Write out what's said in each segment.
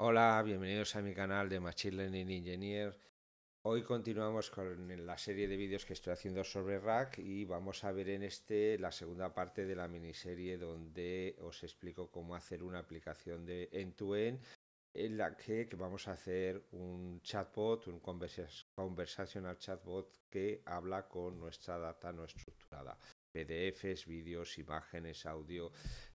Hola, bienvenidos a mi canal de Machine Learning Engineer. Hoy continuamos con la serie de vídeos que estoy haciendo sobre Rack y vamos a ver en este la segunda parte de la miniserie donde os explico cómo hacer una aplicación de end-to-end en la que, vamos a hacer un chatbot, un conversational chatbot que habla con nuestra data no estructurada. PDFs, vídeos, imágenes, audio,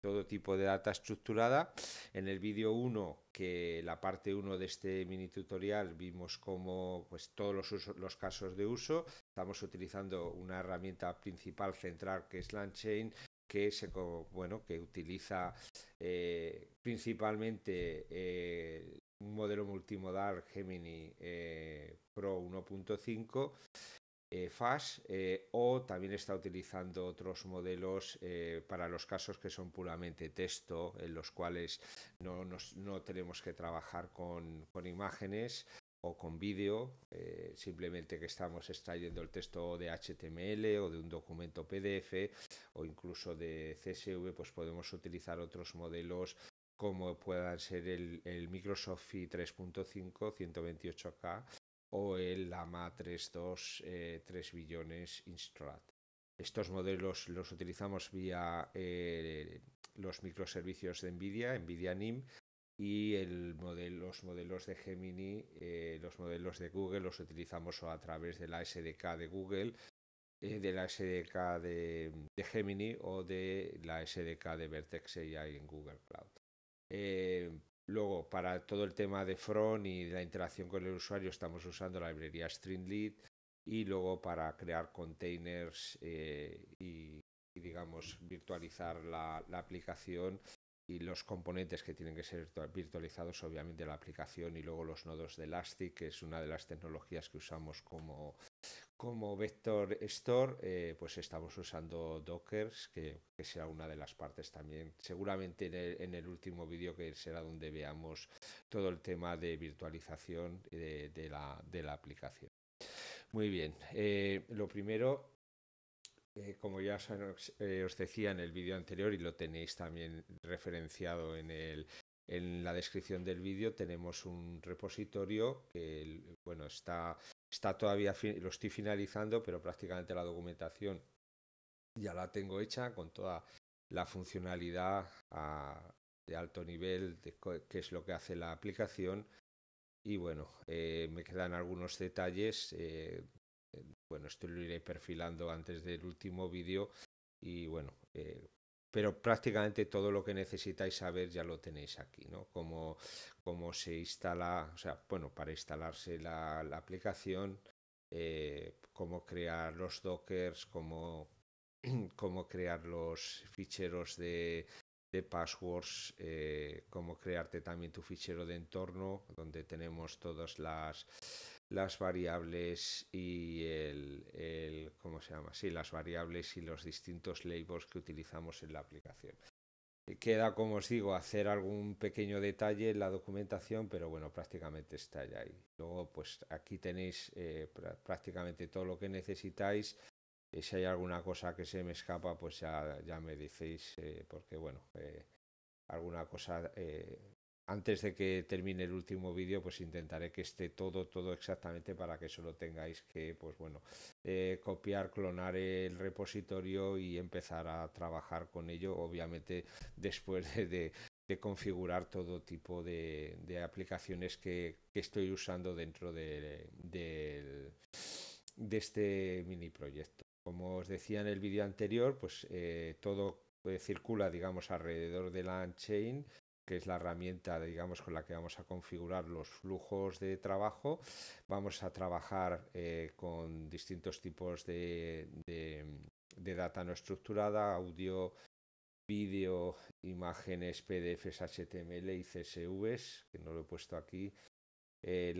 todo tipo de data estructurada. En el vídeo 1, que la parte 1 de este mini tutorial, vimos cómo pues, todos los, casos de uso. Estamos utilizando una herramienta principal central que es LandChain, que, bueno, que utiliza eh, principalmente eh, un modelo multimodal Gemini eh, Pro 1.5 eh, FAS eh, o también está utilizando otros modelos eh, para los casos que son puramente texto, en los cuales no, tenemos que trabajar con, imágenes o con vídeo, simplemente que estamos extrayendo el texto de HTML o de un documento PDF o incluso de CSV, pues podemos utilizar otros modelos como puedan ser el, el Microsoft 3.5 128K o el Lama 3.2.3 3 eh, billones Instrat. Estos modelos los utilizamos vía eh, los microservicios de NVIDIA, NVIDIA NIM, y el los modelos de Gemini, eh, los modelos de Google los utilizamos a través de la SDK de Google, de la SDK de, Gemini o de la SDK de Vertex AI en Google Cloud. Luego, para todo el tema de front y la interacción con el usuario, estamos usando la librería Streamlit Y luego, para crear containers eh, y, digamos, virtualizar la, la aplicación, y los componentes que tienen que ser virtualizados, obviamente la aplicación y luego los nodos de Elastic, que es una de las tecnologías que usamos como, como vector store, eh, pues estamos usando Docker, que, será una de las partes también. Seguramente en el, último vídeo que será donde veamos todo el tema de virtualización de, la, aplicación. Muy bien, eh, lo primero, eh, como ya os, decía en el vídeo anterior y lo tenéis también referenciado en en la descripción del vídeo tenemos un repositorio que bueno, está Está todavía, lo estoy finalizando, pero prácticamente la documentación ya la tengo hecha con toda la funcionalidad de alto nivel, de qué es lo que hace la aplicación. Y bueno, eh, me quedan algunos detalles. Eh, eh, bueno, esto lo iré perfilando antes del último vídeo. Y bueno, pero prácticamente todo lo que necesitáis saber ya lo tenéis aquí, ¿no? Cómo, cómo se instala, o sea, bueno, para instalarse la, aplicación, eh, cómo crear los dockers, cómo, cómo crear los ficheros de, de passwords, eh, cómo crearte también tu fichero de entorno, donde tenemos todas las las variables y el, ¿cómo se llama? Sí, las variables y los distintos labels que utilizamos en la aplicación. Queda, como os digo, hacer algún pequeño detalle en la documentación, pero bueno, prácticamente está ya ahí. Luego, pues aquí tenéis eh, prácticamente todo lo que necesitáis. Eh, si hay alguna cosa que se me escapa, pues ya, ya me decís, eh, porque bueno, alguna cosa antes de que termine el último vídeo, pues intentaré que esté todo, todo exactamente para que solo tengáis que, pues bueno, eh, copiar, clonar el repositorio y empezar a trabajar con ello, obviamente después de, configurar todo tipo de, aplicaciones que, estoy usando dentro de, este mini proyecto. Como os decía en el vídeo anterior, pues eh, todo eh, circula, digamos, alrededor de la chain que es la herramienta, digamos, con la que vamos a configurar los flujos de trabajo. Vamos a trabajar eh, con distintos tipos de, de data no estructurada, audio, vídeo, imágenes, PDFs, HTML y CSVs, que no lo he puesto aquí, eh,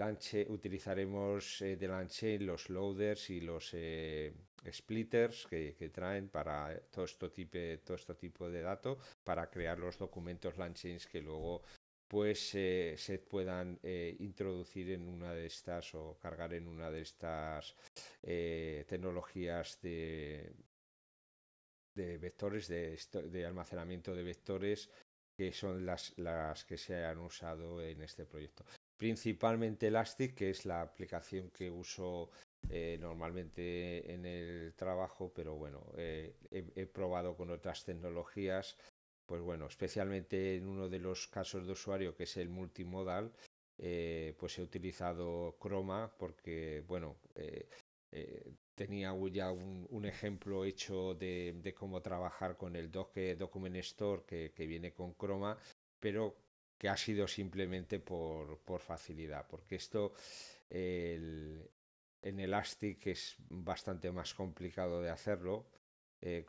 utilizaremos eh, de Lanche los loaders y los eh, splitters que, traen para todo este, tipo, todo este tipo de datos para crear los documentos Lanchains que luego pues se puedan introducir en una de estas o cargar en una de estas tecnologías de, vectores, de, almacenamiento de vectores que son las, las que se han usado en este proyecto principalmente Elastic, que es la aplicación que uso eh, normalmente en el trabajo, pero bueno, eh, he, probado con otras tecnologías, pues bueno, especialmente en uno de los casos de usuario que es el multimodal, eh, pues he utilizado Chroma porque, bueno, tenía ya un, ejemplo hecho de, cómo trabajar con el Document Store que, que viene con Chroma, pero que ha sido simplemente por, facilidad, porque esto el, en Elastic es bastante más complicado de hacerlo, eh,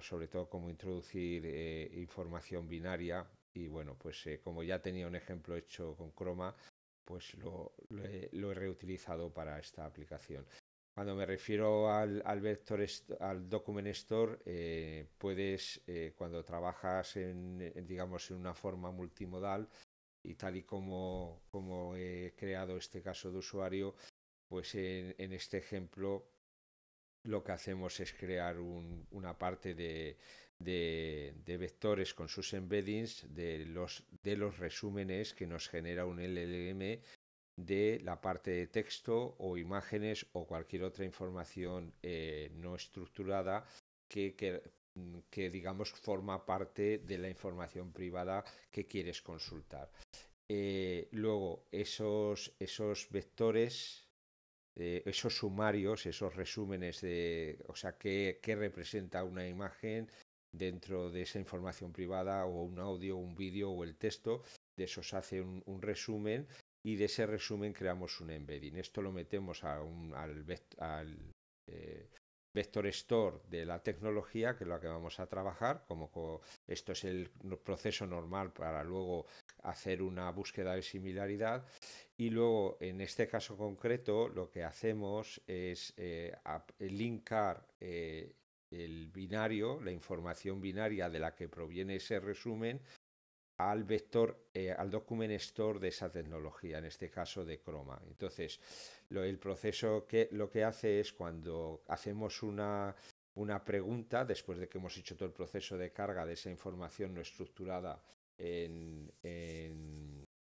sobre todo como introducir eh, información binaria. Y bueno, pues eh, como ya tenía un ejemplo hecho con Chroma, pues lo, he, reutilizado para esta aplicación. Cuando me refiero al, al vector, al document store, eh, puedes, eh, cuando trabajas en, digamos, en una forma multimodal, y tal y como, he creado este caso de usuario, pues en, este ejemplo lo que hacemos es crear una parte de, vectores con sus embeddings de los resúmenes que nos genera un LLM de la parte de texto o imágenes o cualquier otra información eh, no estructurada que, que, digamos forma parte de la información privada que quieres consultar. Eh, luego, esos, vectores, eh, esos sumarios, esos resúmenes de, o sea, qué, representa una imagen dentro de esa información privada o un audio, un vídeo o el texto, de esos hace un resumen y de ese resumen creamos un embedding. Esto lo metemos al, eh, vector store de la tecnología, que es la que vamos a trabajar, como esto es el proceso normal para luego hacer una búsqueda de similaridad. Y luego, en este caso concreto, lo que hacemos es eh, linkar eh, el binario, la información binaria de la que proviene ese resumen, al vector, eh, al document store de esa tecnología, en este caso de Chroma. Entonces, lo, el proceso que lo que hace es cuando hacemos una, pregunta, después de que hemos hecho todo el proceso de carga de esa información no estructurada en,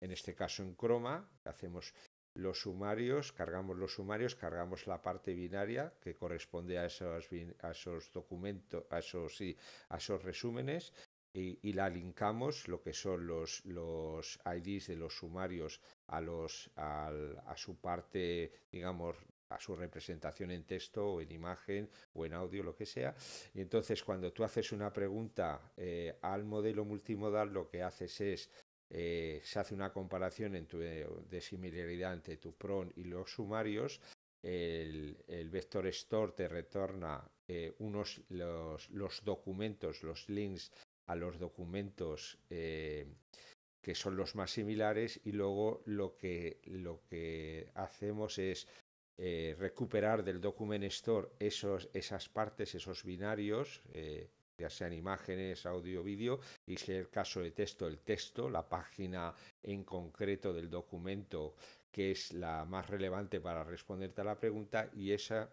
este caso en Chroma, hacemos los sumarios, cargamos los sumarios, cargamos la parte binaria que corresponde a esos, a esos documentos, a sí, a esos resúmenes y, la linkamos lo que son los, los IDs de los sumarios a, los, su parte, digamos, a su representación en texto o en imagen o en audio, lo que sea. Y entonces cuando tú haces una pregunta eh, al modelo multimodal, lo que haces es, eh, se hace una comparación en tu, eh, de similaridad entre tu PRON y los sumarios. El, el vector store te retorna unos, los, los documentos, los links a los documentos eh, que son los más similares y luego lo que, lo que hacemos es eh, recuperar del document store esos, esas partes, esos binarios, eh, ya sean imágenes, audio, vídeo, y si el caso de texto, el texto, la página en concreto del documento que es la más relevante para responderte a la pregunta y, esa,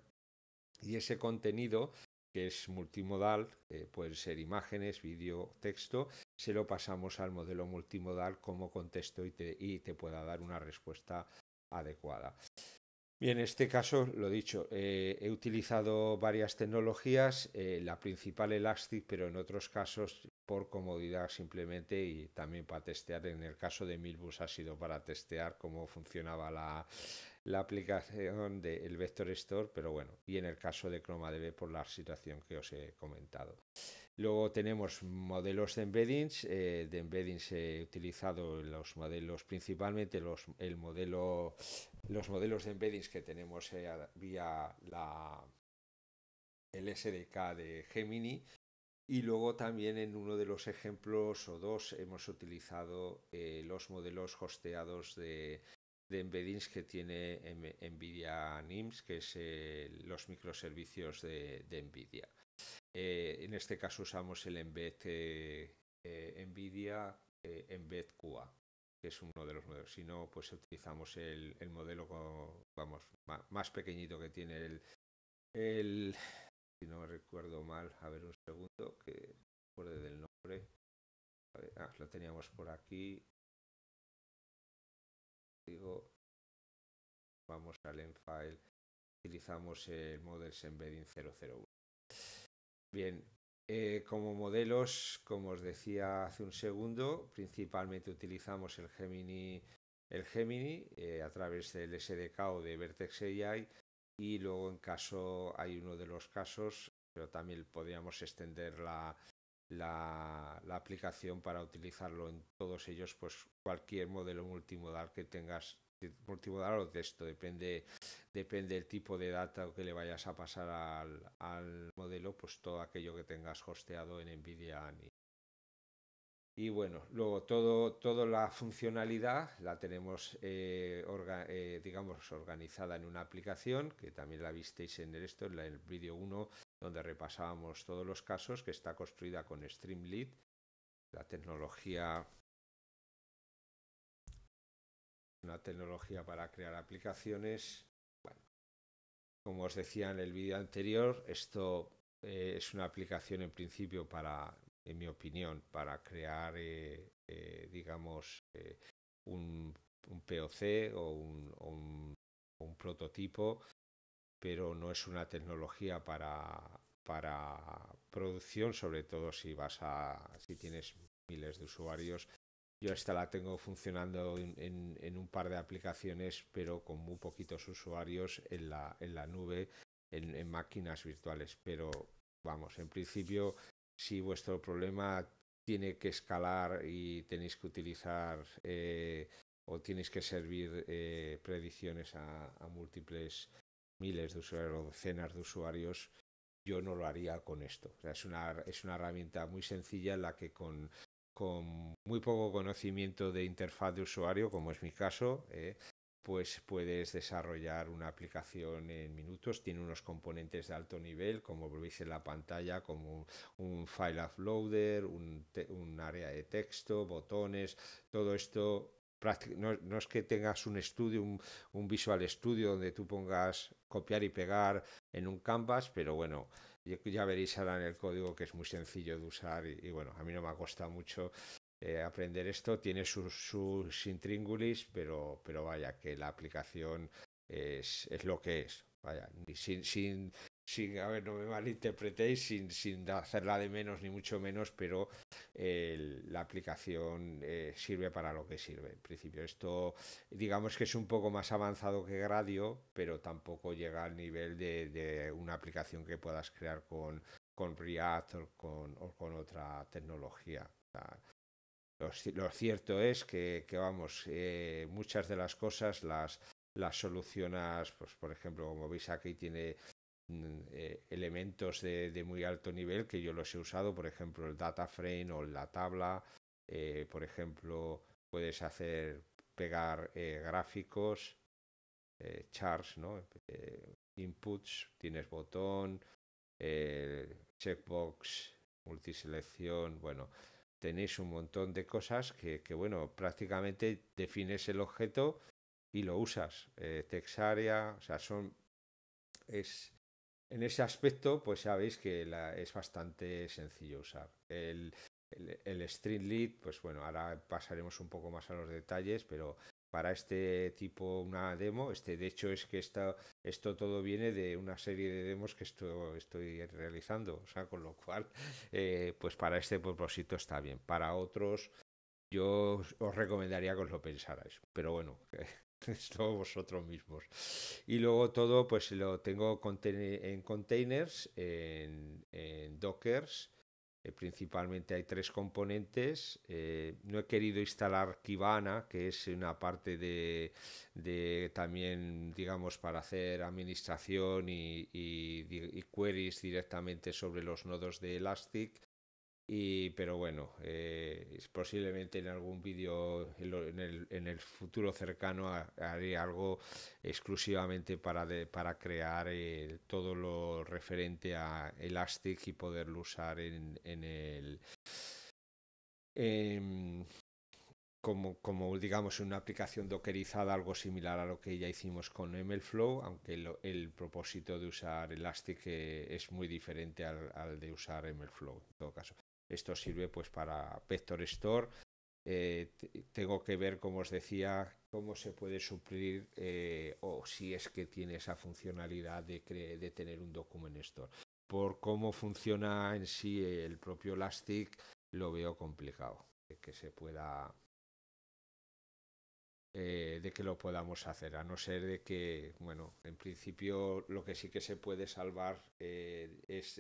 y ese contenido que es multimodal, eh, pueden ser imágenes, vídeo, texto, se lo pasamos al modelo multimodal como contexto y te, pueda dar una respuesta adecuada. Bien, en este caso, lo dicho, eh, he utilizado varias tecnologías, eh, la principal Elastic, pero en otros casos por comodidad simplemente y también para testear. En el caso de Milbus ha sido para testear cómo funcionaba la, la aplicación del Vector Store, pero bueno, y en el caso de ChromaDB por la situación que os he comentado. Luego tenemos modelos de embeddings. Eh, de embeddings he utilizado los modelos, principalmente los, el modelo, los modelos de embeddings que tenemos eh, vía la, el SDK de Gemini. Y luego también en uno de los ejemplos o dos hemos utilizado eh, los modelos hosteados de de embeddings que tiene NVIDIA NIMS, que es eh, los microservicios de, NVIDIA. Eh, en este caso usamos el embed eh, NVIDIA embed QA, que es uno de los modelos. Si no, pues utilizamos el, modelo vamos, más, pequeñito que tiene el, Si no recuerdo mal, a ver un segundo, que recuerde del nombre. Ah, lo teníamos por aquí vamos al file utilizamos el Models Embedding 001. Bien, eh, como modelos, como os decía hace un segundo, principalmente utilizamos el Gemini, el Gemini eh, a través del SDK o de Vertex AI y luego en caso hay uno de los casos, pero también podríamos extender la, la, aplicación para utilizarlo en todos ellos, pues cualquier modelo multimodal que tengas, multimodal o texto, depende, depende del tipo de data que le vayas a pasar al, modelo, pues todo aquello que tengas hosteado en NVIDIA ANI. Y bueno, luego todo, toda la funcionalidad la tenemos, eh, eh, digamos, organizada en una aplicación que también la visteis en el esto, el vídeo 1, donde repasábamos todos los casos, que está construida con Streamlit, la tecnología una tecnología para crear aplicaciones. Bueno, como os decía en el vídeo anterior, esto eh, es una aplicación en principio para, en mi opinión, para crear, eh, eh, digamos, un, POC o un prototipo pero no es una tecnología para, para producción, sobre todo si vas a, si tienes miles de usuarios. Yo esta la tengo funcionando en, en, un par de aplicaciones, pero con muy poquitos usuarios en la, en la nube, en, máquinas virtuales. Pero vamos, en principio, si vuestro problema tiene que escalar y tenéis que utilizar eh, o tenéis que servir eh, predicciones a, a múltiples miles de usuarios o decenas de usuarios, yo no lo haría con esto. es, una, es una herramienta muy sencilla en la que con, muy poco conocimiento de interfaz de usuario, como es mi caso, eh, pues puedes desarrollar una aplicación en minutos. Tiene unos componentes de alto nivel, como veis en la pantalla, como un file uploader, un, un área de texto, botones. Todo esto no, es que tengas un estudio, un, Visual Studio donde tú pongas copiar y pegar en un canvas, pero bueno, ya veréis ahora en el código que es muy sencillo de usar y, bueno, a mí no me ha costado mucho eh, aprender esto, tiene sus, sus intríngulis, pero, pero vaya, que la aplicación es, es lo que es. Vaya, sin, sin, sin, a ver, no me malinterpretéis, sin, sin hacerla de menos ni mucho menos, pero eh, la aplicación eh, sirve para lo que sirve. En principio, esto digamos que es un poco más avanzado que Gradio, pero tampoco llega al nivel de, una aplicación que puedas crear con, con React o con, con otra tecnología. lo, cierto es que, vamos, eh, muchas de las cosas las, las solucionas, pues por ejemplo, como veis aquí tiene eh, elementos de, muy alto nivel que yo los he usado, por ejemplo el data frame o la tabla, eh, por ejemplo puedes hacer pegar eh, gráficos, charts, ¿no? inputs, tienes botón, checkbox, multiselección, bueno, tenéis un montón de cosas que, bueno, prácticamente defines el objeto y lo usas. Eh, o sea, son es en ese aspecto, pues sabéis que la, es bastante sencillo usar. El, el, Lead, pues bueno, ahora pasaremos un poco más a los detalles, pero para este tipo una demo. Este, de hecho, es que esta, esto todo viene de una serie de demos que esto, estoy realizando, o sea, con lo cual, eh, pues para este propósito está bien. Para otros, yo os recomendaría que os lo pensarais. Pero bueno, esto vosotros mismos. Y luego todo, pues lo tengo en containers, en, en dockers. Eh, principalmente hay tres componentes. Eh, no he querido instalar Kibana, que es una parte de, también, digamos, para hacer administración y, queries directamente sobre los nodos de Elastic pero bueno, eh, posiblemente en algún vídeo en el, futuro cercano haré algo exclusivamente para, para crear eh, todo lo referente a Elastic y poderlo usar en, en el... Em, como, digamos una aplicación dockerizada, algo similar a lo que ya hicimos con MLflow, aunque el, propósito de usar Elastic eh, es muy diferente al, al, de usar MLflow en todo caso. Esto sirve pues para Vector Store. Eh, tengo que ver, como os decía, cómo se puede suplir eh, o si es que tiene esa funcionalidad de, de tener un document store. Por cómo funciona en sí el propio Elastic, lo veo complicado que se pueda eh, de que lo podamos hacer, a no ser de que, bueno, en principio lo que sí que se puede salvar es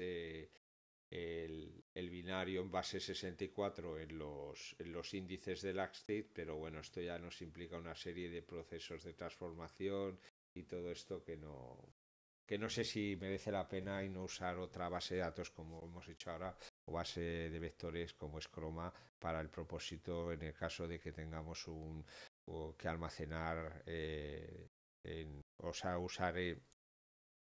el, binario en base 64 en los, en los índices de Axtate, pero bueno, esto ya nos implica una serie de procesos de transformación y todo esto que no, que no sé si merece la pena y no usar otra base de datos como hemos hecho ahora o base de vectores como es Chroma para el propósito en el caso de que tengamos un que almacenar eh, en, o sea usar eh,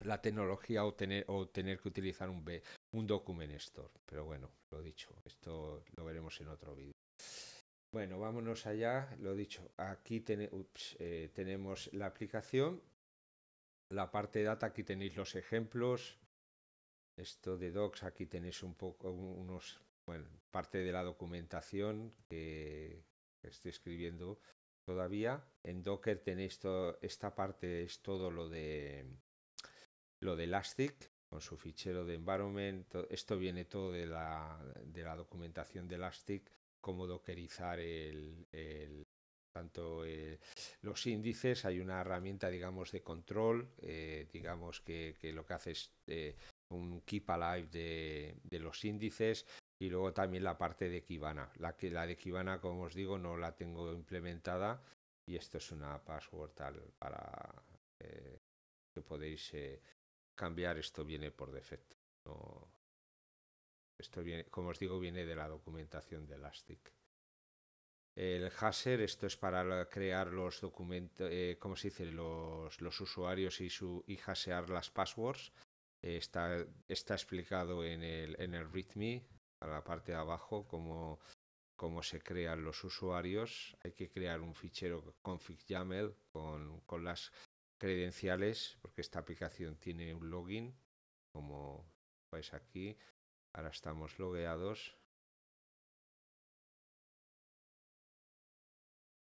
la tecnología o tener, o tener que utilizar un, un Document Store. Pero bueno, lo dicho, esto lo veremos en otro vídeo. Bueno, vámonos allá, lo dicho, aquí eh, tenemos la aplicación, la parte de data, aquí tenéis los ejemplos, esto de docs, aquí tenéis un poco, unos, bueno, parte de la documentación que, estoy escribiendo todavía. En Docker tenéis esto esta parte es todo lo de lo de Elastic con su fichero de environment. Esto viene todo de la, de la documentación de Elastic, cómo dockerizar el, el tanto el eh, los índices, hay una herramienta, digamos, de control, eh, digamos, que, que, lo que hace es eh, un keep alive de, de, los índices y luego también la parte de Kibana. La, que, la de Kibana, como os digo, no la tengo implementada y esto es una password tal para eh, que podéis cambiar, esto viene por defecto. Esto viene, como os digo, viene de la documentación de Elastic. El hasher, esto es para crear los documentos, eh, se dice? Los, usuarios y, su, y hashear las passwords. Eh, está, está explicado en el, en el README, a la parte de abajo, cómo, cómo se crean los usuarios. Hay que crear un fichero config con, con las credenciales, porque esta aplicación tiene un login, como veis aquí. Ahora estamos logueados.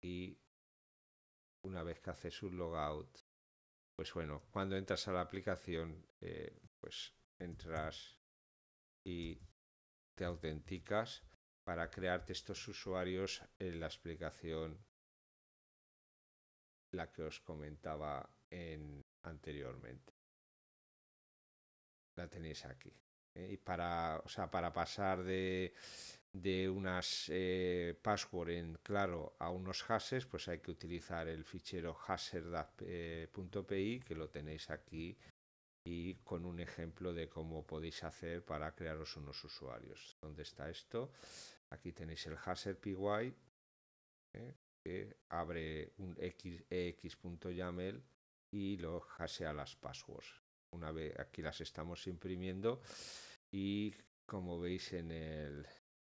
Y una vez que haces un logout, pues bueno, cuando entras a la aplicación, eh, pues entras y te autenticas para crearte estos usuarios en la aplicación la que os comentaba en, anteriormente. La tenéis aquí. ¿eh? Y para, o sea, para pasar de, de unas eh, password en claro a unos hashes, pues hay que utilizar el fichero hasher.pi eh, que lo tenéis aquí y con un ejemplo de cómo podéis hacer para crearos unos usuarios. ¿Dónde está esto? Aquí tenéis el hasher.py. ¿eh? que abre un x.yaml y lo hashea las passwords. Una vez aquí las estamos imprimiendo y como veis en el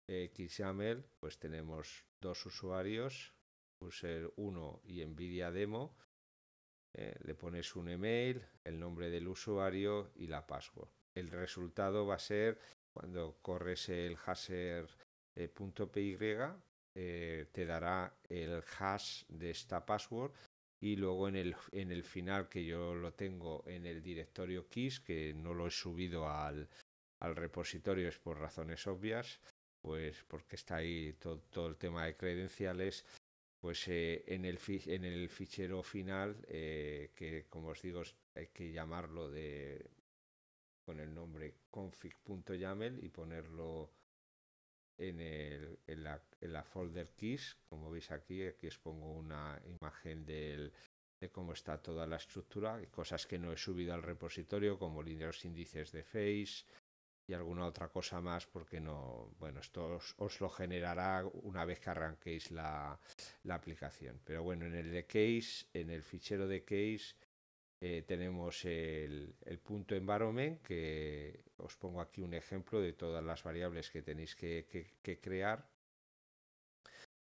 xyaml pues tenemos dos usuarios, user 1 y Nvidia demo. Eh, le pones un email, el nombre del usuario y la password. El resultado va a ser cuando corres el hasher.py eh, eh, te dará el hash de esta password y luego en el, en el final que yo lo tengo en el directorio keys que no lo he subido al, repositorio es por razones obvias pues porque está ahí todo, el tema de credenciales pues eh, en, el, fichero final eh, que como os digo hay que llamarlo de con el nombre config.yaml y ponerlo en, el, en, la, la, folder keys. Como veis aquí, aquí os pongo una imagen de cómo está toda la estructura, cosas que no he subido al repositorio, como los índices de face y alguna otra cosa más, porque no, bueno, esto os, lo generará una vez que arranquéis la, la, aplicación. Pero bueno, en el de case, en el fichero de case, eh, tenemos el, punto environment, que os pongo aquí un ejemplo de todas las variables que tenéis que, crear.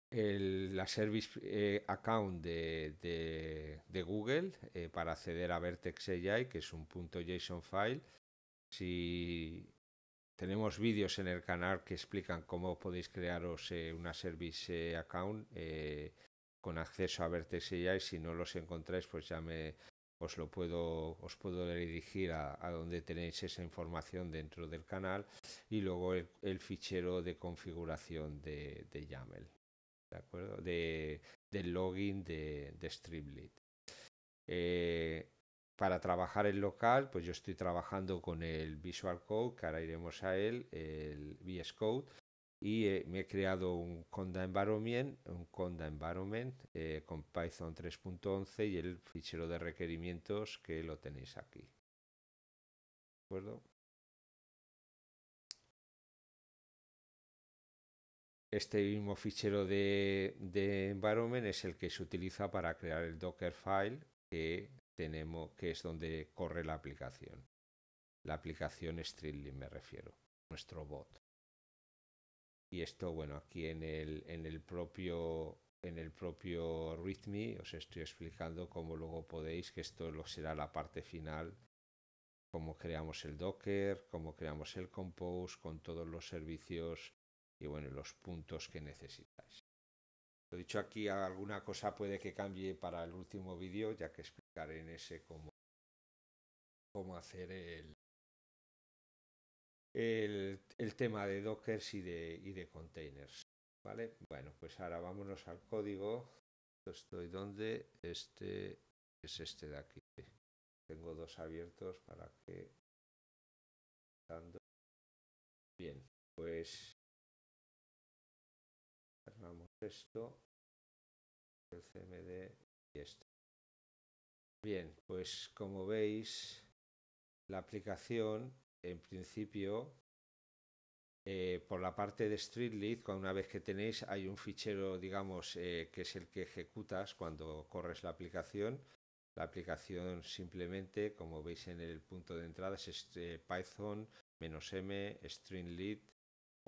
El, la Service eh, Account de, de, Google eh, para acceder a Vertex AI, que es un punto .json file. Si tenemos vídeos en el canal que explican cómo podéis crearos una Service Account con acceso a Vertex AI. Si no los encontráis, pues ya me, os puedo, dirigir a, donde tenéis esa información dentro del canal y luego el, fichero de configuración de, de, YAML, ¿de acuerdo? De, del login de, de Streamlit. Eh, para trabajar en local, pues yo estoy trabajando con el Visual Code, que ahora iremos a él, el VS Code, y eh, me he creado un Conda Environment, un Conda Environment eh, con Python 3.11 y el fichero de requerimientos que lo tenéis aquí. ¿De acuerdo? Este mismo fichero de, environment es el que se utiliza para crear el Dockerfile que tenemos, que es donde corre la aplicación. La aplicación Streamlit me refiero, nuestro bot. Y esto, bueno, aquí en el, en el propio en el propio os estoy explicando cómo luego podéis, que esto lo será la parte final, cómo creamos el Docker, cómo creamos el Compose con todos los servicios y bueno, los puntos que necesitáis. Lo dicho aquí, alguna cosa puede que cambie para el último vídeo, ya que explicaré en ese cómo hacer el, el, tema de dockers y de, y de containers. ¿Vale? Bueno, pues ahora vámonos al código. Estoy donde este es este de aquí. Tengo dos abiertos para que. Bien, pues. Cerramos esto. El CMD y esto. Bien, pues como veis, la aplicación en principio, eh, por la parte de Streetlead, una vez que tenéis, hay un fichero, digamos, eh, que es el que ejecutas cuando corres la aplicación. La aplicación simplemente, como veis en el punto de entrada, es este Python -m streamlit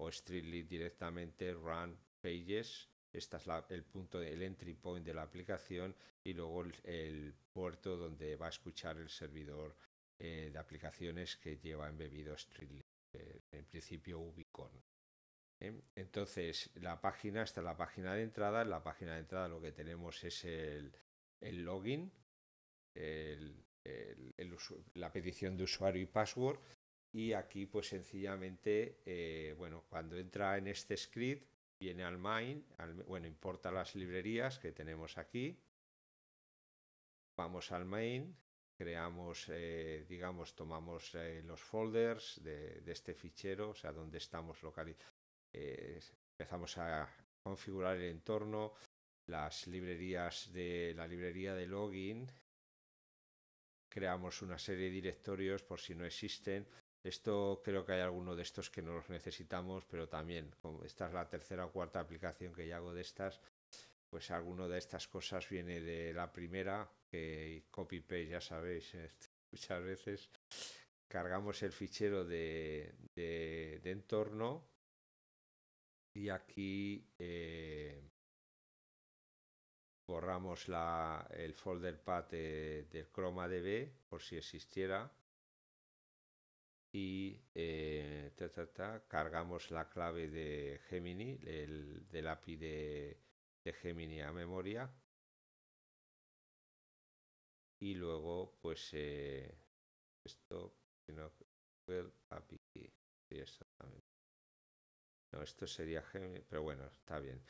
o Streetlead directamente run pages. Este es el punto, el entry point de la aplicación y luego el puerto donde va a escuchar el servidor eh, de aplicaciones que lleva embebido en principio Ubicon. ¿eh? Entonces, la página está la página de entrada. En la página de entrada lo que tenemos es el, el login, el, la petición de usuario y password. Y aquí, pues sencillamente, eh, bueno, cuando entra en este script, viene al main, bueno, importa las librerías que tenemos aquí. Vamos al main, creamos, eh, digamos, tomamos eh, los folders de, este fichero, o sea, donde estamos localizados. Eh, empezamos a configurar el entorno, las librerías de la librería de login, creamos una serie de directorios por si no existen. Esto creo que hay alguno de estos que no los necesitamos, pero también, esta es la tercera o cuarta aplicación que ya hago de estas, pues alguno de estas cosas viene de la primera copy-paste, ya sabéis, este, muchas veces cargamos el fichero de, de, entorno y aquí eh, borramos la, el folder path de, croma db por si existiera y eh, cargamos la clave de Gemini, el, del API de, de Gemini a memoria y luego pues eh, esto API exactamente. No, esto sería pero bueno, está bien.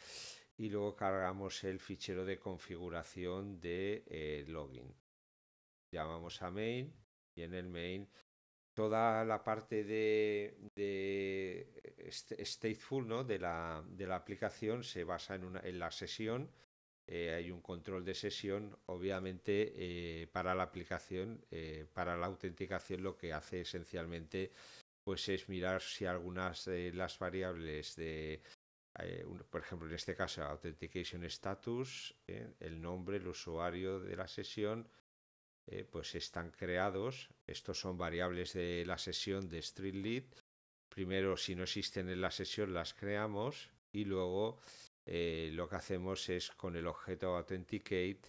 Y luego cargamos el fichero de configuración de eh, login. Llamamos a main y en el main toda la parte de, de este, stateful de, la, de la aplicación se basa en, una, en la sesión eh, hay un control de sesión, obviamente eh, para la aplicación, eh, para la autenticación lo que hace esencialmente pues es mirar si algunas de las variables de, por ejemplo en este caso authentication status, el nombre, el usuario de la sesión, pues están creados. Estos son variables de la sesión de Street Primero, si no existen en la sesión, las creamos y luego eh, lo que hacemos es con el objeto authenticate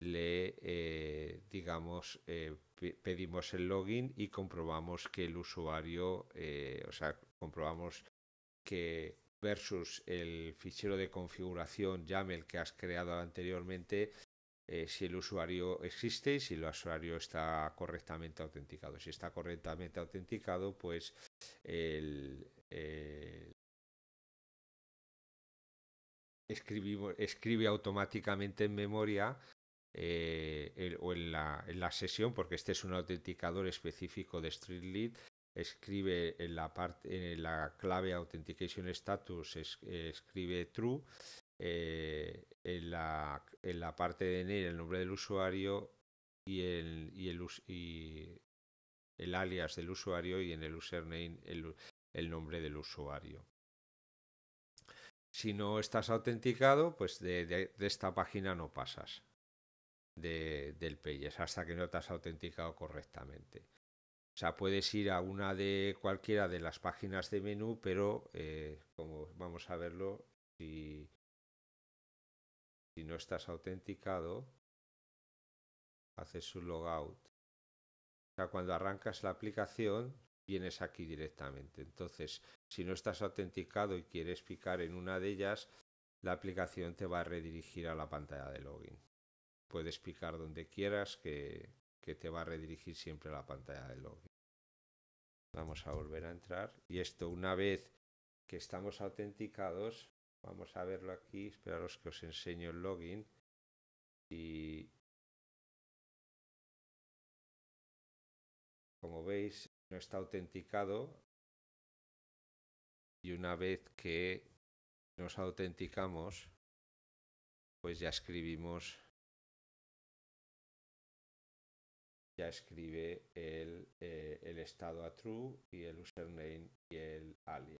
le eh, digamos eh, pedimos el login y comprobamos que el usuario o sea comprobamos que versus el fichero de configuración YAML que has creado anteriormente si el usuario existe y si el usuario está correctamente autenticado si está correctamente autenticado pues el escribe automáticamente en memoria eh, o en la, en la, sesión, porque este es un autenticador específico de Street escribe en la, parte, en la clave Authentication Status, escribe true, eh, en, la, en, la, parte de name el nombre del usuario y el, y el, y el alias del usuario y en el username el nombre del usuario. Si no estás autenticado, pues de, esta página no pasas del Pages hasta que no te has autenticado correctamente. O sea, puedes ir a una de cualquiera de las páginas de menú, pero eh, como vamos a verlo, si, si no estás autenticado, haces un logout. O sea, cuando arrancas la aplicación, vienes aquí directamente. Entonces, si no estás autenticado y quieres picar en una de ellas, la aplicación te va a redirigir a la pantalla de login. Puedes picar donde quieras que, te va a redirigir siempre a la pantalla de login. Vamos a volver a entrar. Y esto una vez que estamos autenticados, vamos a verlo aquí. Esperaros que os enseño el login. Y como veis, no está autenticado y una vez que nos autenticamos, pues ya escribimos, ya escribe el, eh, el estado a true y el username y el alias.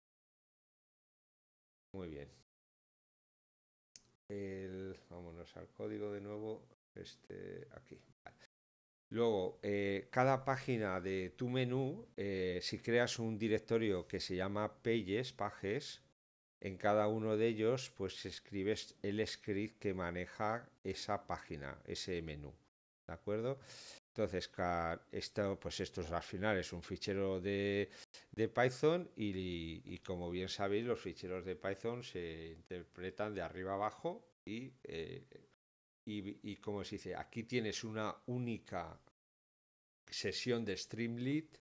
Muy bien. El, vámonos al código de nuevo, este aquí. Luego, eh, cada página de tu menú, eh, si creas un directorio que se llama pages, pages, en cada uno de ellos, pues escribes el script que maneja esa página, ese menú. ¿De acuerdo? Entonces, esto, pues esto es, al final es un fichero de, Python y, como bien sabéis, los ficheros de Python se interpretan de arriba abajo y eh, y, como se dice, aquí tienes una única sesión de Streamlit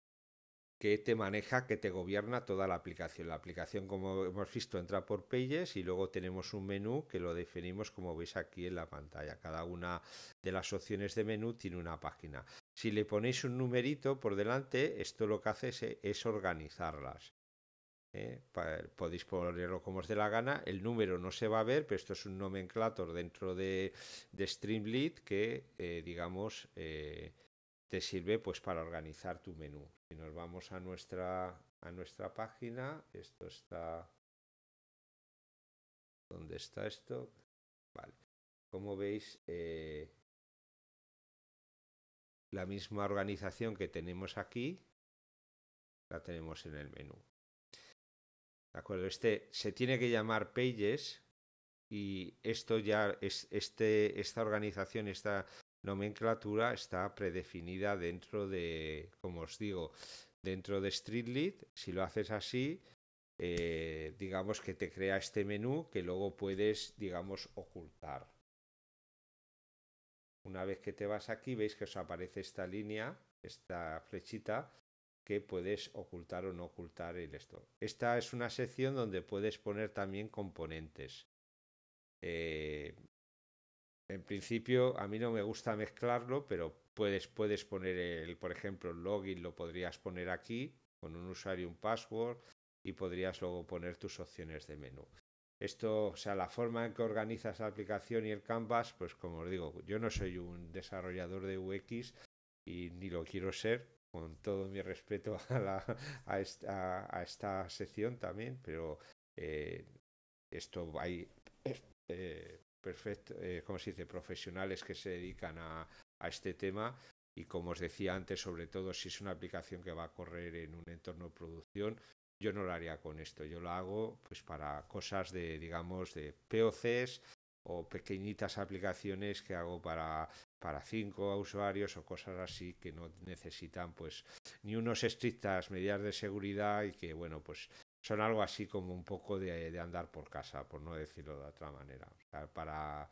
que te maneja, que te gobierna toda la aplicación. La aplicación, como hemos visto, entra por Pages y luego tenemos un menú que lo definimos como veis aquí en la pantalla. Cada una de las opciones de menú tiene una página. Si le ponéis un numerito por delante, esto lo que hace es eh, organizarlas. Eh, podéis ponerlo como os dé la gana, el número no se va a ver, pero esto es un nomenclator dentro de, de Streamlit que, eh, digamos, eh, te sirve pues para organizar tu menú. Si nos vamos a nuestra, a nuestra página, esto está... ¿Dónde está esto? Vale. Como veis, la misma organización que tenemos aquí, la tenemos en el menú. Este se tiene que llamar Pages y esto ya este, esta organización esta nomenclatura está predefinida dentro de como os digo dentro de StreetLead si lo haces así eh, digamos que te crea este menú que luego puedes digamos ocultar una vez que te vas aquí veis que os aparece esta línea esta flechita que puedes ocultar o no ocultar el esto. Esta es una sección donde puedes poner también componentes. Eh, en principio a mí no me gusta mezclarlo, pero puedes, puedes poner, el, por ejemplo, el login lo podrías poner aquí con un usuario y un password y podrías luego poner tus opciones de menú. Esto, o sea, la forma en que organizas la aplicación y el canvas, pues como os digo, yo no soy un desarrollador de UX y ni lo quiero ser, con todo mi respeto a, la, a, esta, a esta sección también, pero eh, esto hay eh, perfecto, eh, se dice? Profesionales que se dedican a, a este tema y como os decía antes, sobre todo si es una aplicación que va a correr en un entorno de producción, yo no lo haría con esto, yo lo hago pues para cosas de, digamos, de POCs o pequeñitas aplicaciones que hago para para cinco usuarios o cosas así que no necesitan pues ni unos estrictas medidas de seguridad y que bueno pues son algo así como un poco de, andar por casa por no decirlo de otra manera para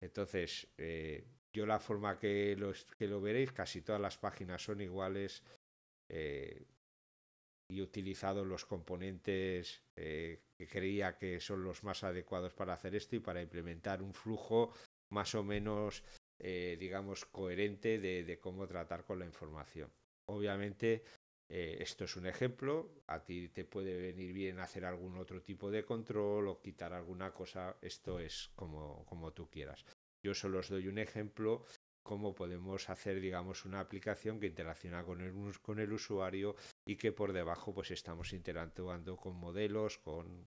entonces eh, yo la forma que lo, que lo veréis casi todas las páginas son iguales eh, y utilizado los componentes eh, que creía que son los más adecuados para hacer esto y para implementar un flujo más o menos eh, digamos, coherente de, cómo tratar con la información. Obviamente, eh, esto es un ejemplo, a ti te puede venir bien hacer algún otro tipo de control o quitar alguna cosa, esto es como, como tú quieras. Yo solo os doy un ejemplo cómo podemos hacer, digamos, una aplicación que interacciona con el, con el usuario y que por debajo pues estamos interactuando con modelos, con,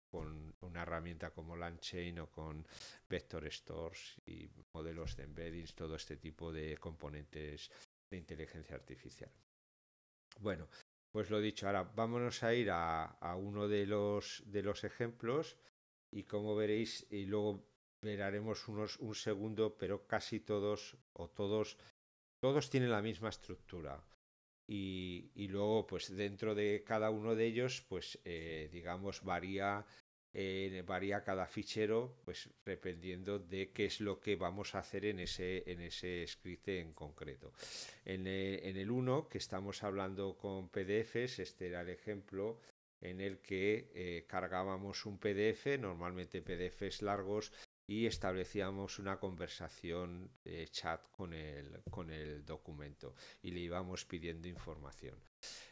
una herramienta como Landchain o con Vector Stores y modelos de embeddings, todo este tipo de componentes de inteligencia artificial. Bueno, pues lo dicho, ahora vámonos a ir a, a uno de los, de los ejemplos y como veréis, y luego veremos unos, un segundo, pero casi todos o todos, todos tienen la misma estructura. Y, y luego, pues dentro de cada uno de ellos, pues eh, digamos, varía, eh, varía cada fichero, pues dependiendo de qué es lo que vamos a hacer en ese, en ese script en concreto. En, eh, el 1, que estamos hablando con PDFs, este era el ejemplo, en el que cargábamos un PDF, normalmente PDFs largos, y establecíamos una conversación de chat con el, con el documento y le íbamos pidiendo información.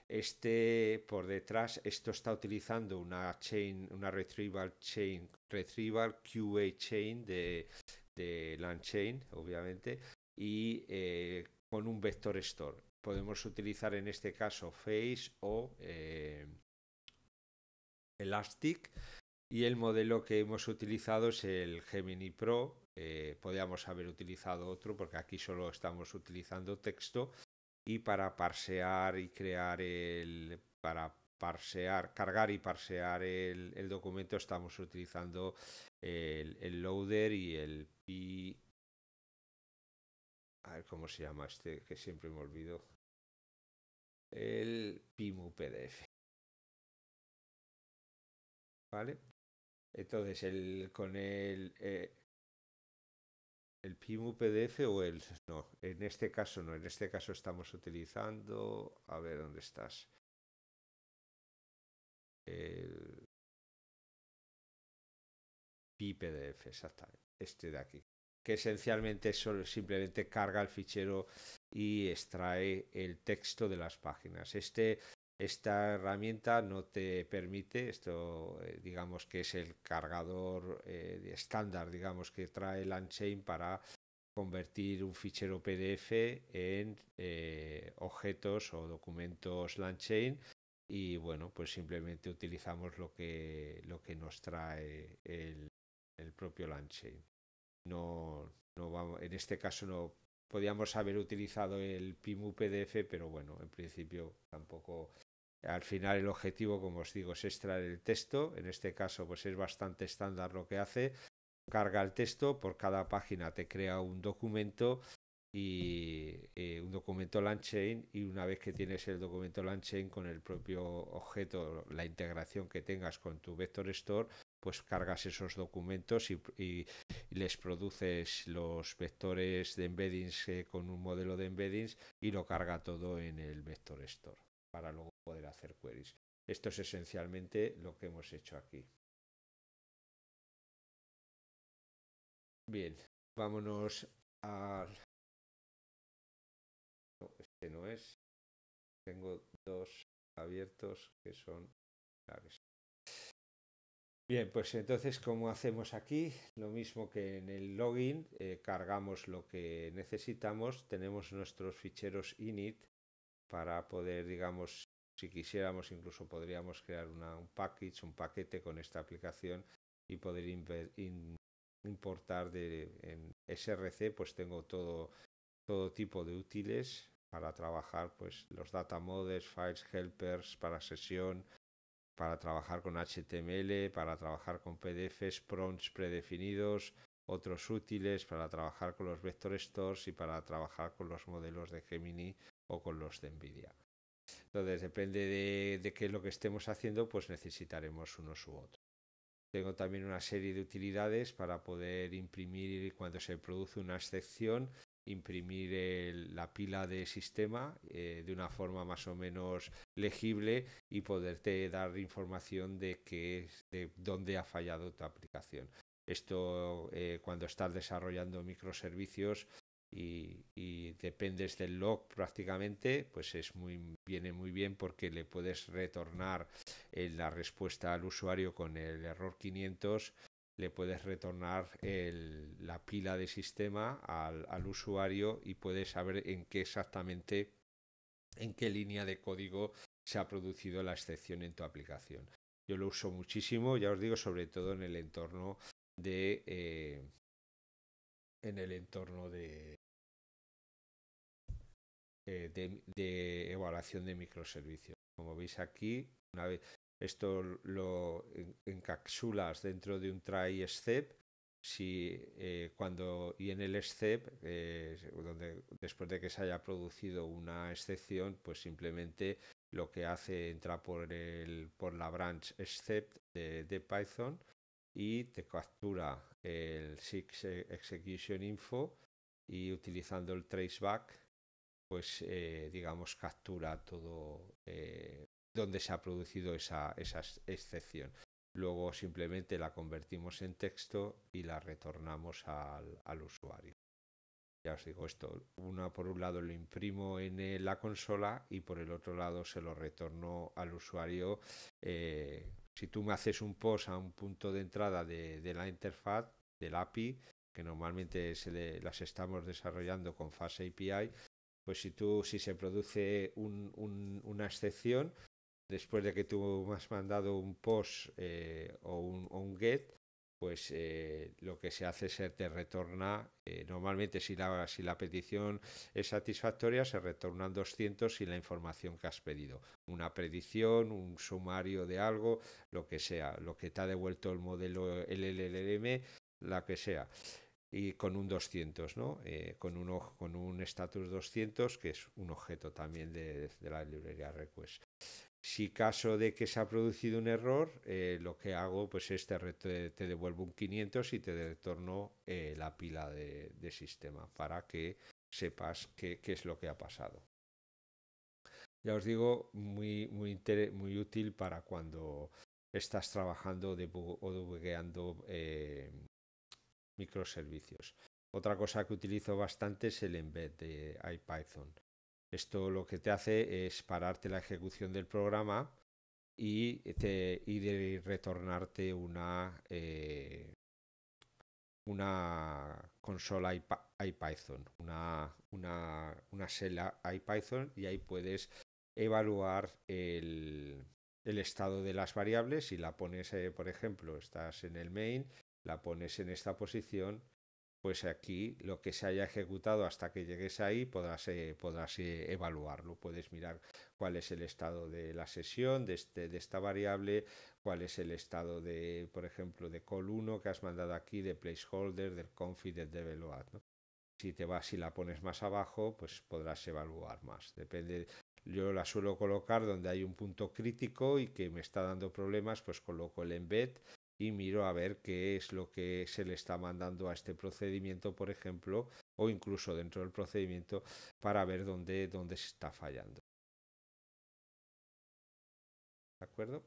Este por detrás, esto está utilizando una chain, una retrieval chain, retrieval QA chain de, de LangChain, obviamente, y eh, con un vector store. Podemos utilizar en este caso Face o eh, Elastic y el modelo que hemos utilizado es el Gemini Pro. Eh, podríamos haber utilizado otro porque aquí solo estamos utilizando texto y para parsear y crear el para parsear, cargar y parsear el, el documento estamos utilizando el, el, loader y el a ver cómo se llama este que siempre me olvido el pimu pdf vale entonces, el, con el, eh, PIMU PDF o el... No, en este caso no, en este caso estamos utilizando... A ver, ¿dónde estás? El PDF, exactamente, este de aquí, que esencialmente solo, simplemente carga el fichero y extrae el texto de las páginas. Este esta herramienta no te permite, esto eh, digamos que es el cargador eh, estándar, digamos que trae el para convertir un fichero PDF en eh, objetos o documentos Landchain y bueno, pues simplemente utilizamos lo que, lo que nos trae el, el propio Landchain. No, no vamos, en este caso no podíamos haber utilizado el PIMU PDF, pero bueno, en principio tampoco al final el objetivo, como os digo, es extraer el texto. En este caso, pues es bastante estándar lo que hace. Carga el texto, por cada página te crea un documento y eh, un documento LandChain, y una vez que tienes el documento LandChain con el propio objeto, la integración que tengas con tu Vector Store, pues cargas esos documentos y, les produces los vectores de embeddings eh, con un modelo de embeddings y lo carga todo en el Vector Store para luego poder hacer queries. Esto es esencialmente lo que hemos hecho aquí. Bien, vámonos a... No, este no es. Tengo dos abiertos que son Bien, pues entonces, como hacemos aquí? Lo mismo que en el login, eh, cargamos lo que necesitamos, tenemos nuestros ficheros init para poder, digamos, si quisiéramos, incluso podríamos crear un package, un paquete con esta aplicación y poder importar en SRC, pues tengo todo, todo tipo de útiles para trabajar, pues los data models, files helpers para sesión, para trabajar con HTML, para trabajar con PDFs, prompts predefinidos, otros útiles para trabajar con los vector stores y para trabajar con los modelos de Gemini o con los de NVIDIA. Entonces, depende de, de qué es lo que estemos haciendo, pues necesitaremos unos u otros. Tengo también una serie de utilidades para poder imprimir cuando se produce una excepción, imprimir la pila de sistema eh, de una forma más o menos legible y poderte dar información de de dónde ha fallado tu aplicación. Esto eh, cuando estás desarrollando microservicios y, dependes del log prácticamente, pues es muy, viene muy bien porque le puedes retornar eh, la respuesta al usuario con el error 500, le puedes retornar la pila de sistema al, usuario y puedes saber en qué exactamente, en qué línea de código se ha producido la excepción en tu aplicación. Yo lo uso muchísimo, ya os digo, sobre todo en el entorno de, eh, en el entorno eh, de, de, evaluación de microservicios. Como veis aquí, una vez esto lo encapsulas dentro de un try step. Si eh, cuando y en el step, eh, donde después de que se haya producido una excepción, pues simplemente lo que hace entra por el por la branch except de Python y te captura el Six e-, Execution Info y utilizando el traceback, pues eh, digamos captura todo eh, donde se ha producido esa, excepción. Luego simplemente la convertimos en texto y la retornamos al, usuario. Ya os digo esto, una por un lado lo imprimo en eh, la consola y por el otro lado se lo retorno al usuario si tú me haces un post a un punto de entrada de, la interfaz, del API, que normalmente las estamos desarrollando con fase API, pues si tú, si se produce una excepción, después de que tú me has mandado un post eh, o, un, get, pues eh, lo que se hace es que te retorna, eh, normalmente si la, si la petición es satisfactoria, se retornan 200 y la información que has pedido. Una predicción, un sumario de algo, lo que sea, lo que te ha devuelto el modelo LLM, la que sea. Y con un 200, ¿no? Eh, con, un, con un status 200, que es un objeto también de la librería Request. Si caso de que se ha producido un error, eh, lo que hago pues es te, devuelvo un 500 y te retorno eh, la pila de, sistema para que sepas qué, es lo que ha pasado. Ya os digo, muy, muy, útil para cuando estás trabajando o debugueando eh, microservicios. Otra cosa que utilizo bastante es el embed de IPython. Esto lo que te hace es pararte la ejecución del programa y, y retornarte una, eh, una consola IPython, una, una, sela IPython y ahí puedes evaluar el, estado de las variables. Si la pones, eh, por ejemplo, estás en el main, la pones en esta posición pues aquí lo que se haya ejecutado hasta que llegues ahí podrás, eh, eh, evaluarlo, puedes mirar cuál es el estado de la sesión, este, de, esta variable, cuál es el estado de, por ejemplo, de col 1 que has mandado aquí, de placeholder, del config, del develop Si te vas y la pones más abajo, pues podrás evaluar más. Depende, yo la suelo colocar donde hay un punto crítico y que me está dando problemas, pues coloco el embed y miro a ver qué es lo que se le está mandando a este procedimiento, por ejemplo, o incluso dentro del procedimiento para ver dónde, dónde se está fallando. ¿De acuerdo?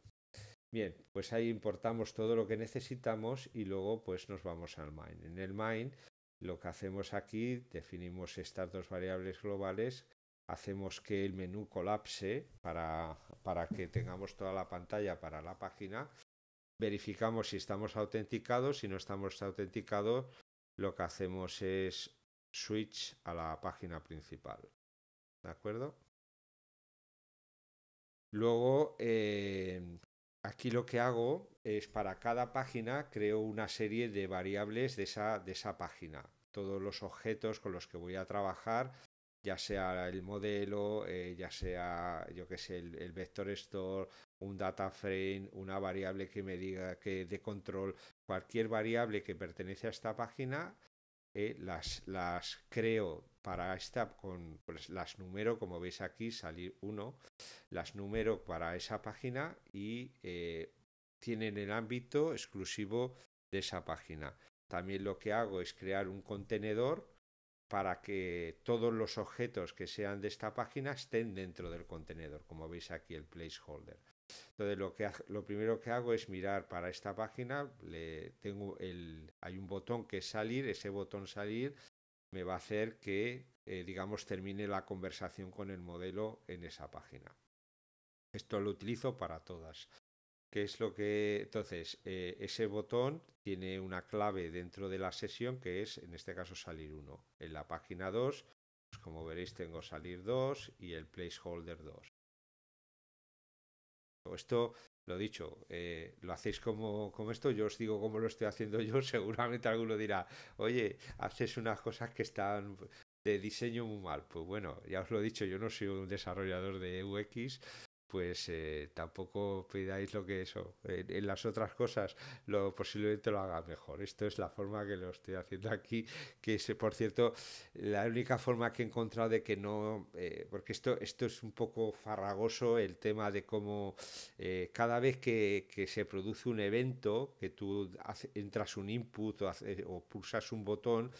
Bien, pues ahí importamos todo lo que necesitamos y luego pues nos vamos al main. En el main lo que hacemos aquí, definimos estas dos variables globales, hacemos que el menú colapse para, para que tengamos toda la pantalla para la página verificamos si estamos autenticados, si no estamos autenticados, lo que hacemos es switch a la página principal. ¿De acuerdo? Luego, eh, aquí lo que hago es para cada página creo una serie de variables de esa, página. Todos los objetos con los que voy a trabajar, ya sea el modelo, eh, ya sea, yo que sé, el, vector store, un data frame, una variable que me diga que de control, cualquier variable que pertenece a esta página, eh, las, creo para esta, con, pues, las numero, como veis aquí, salir uno, las numero para esa página y eh, tienen el ámbito exclusivo de esa página. También lo que hago es crear un contenedor para que todos los objetos que sean de esta página estén dentro del contenedor, como veis aquí el placeholder. Entonces lo, primero que hago es mirar para esta página, hay un botón que es salir, ese botón salir me va a hacer que, eh, digamos, termine la conversación con el modelo en esa página. Esto lo utilizo para todas. Entonces, eh, ese botón tiene una clave dentro de la sesión que es, en este caso, salir 1. En la página 2, pues, como veréis, tengo salir 2 y el placeholder 2 esto. lo lo dicho, eh, lo hacéis como, esto, yo os digo cómo lo estoy haciendo yo, seguramente alguno dirá, oye, haces unas cosas que están de diseño muy mal. Pues bueno, ya os lo he dicho, yo no soy un desarrollador de UX, pues eh, tampoco pidáis lo que eso, en, las otras cosas lo posiblemente lo haga mejor. Esto es la forma que lo estoy haciendo aquí, que es, por cierto, la única forma que he encontrado de que no, eh, porque esto, esto es un poco farragoso el tema de cómo eh, cada vez que, se produce un evento, que tú entras un input o, o pulsas un botón,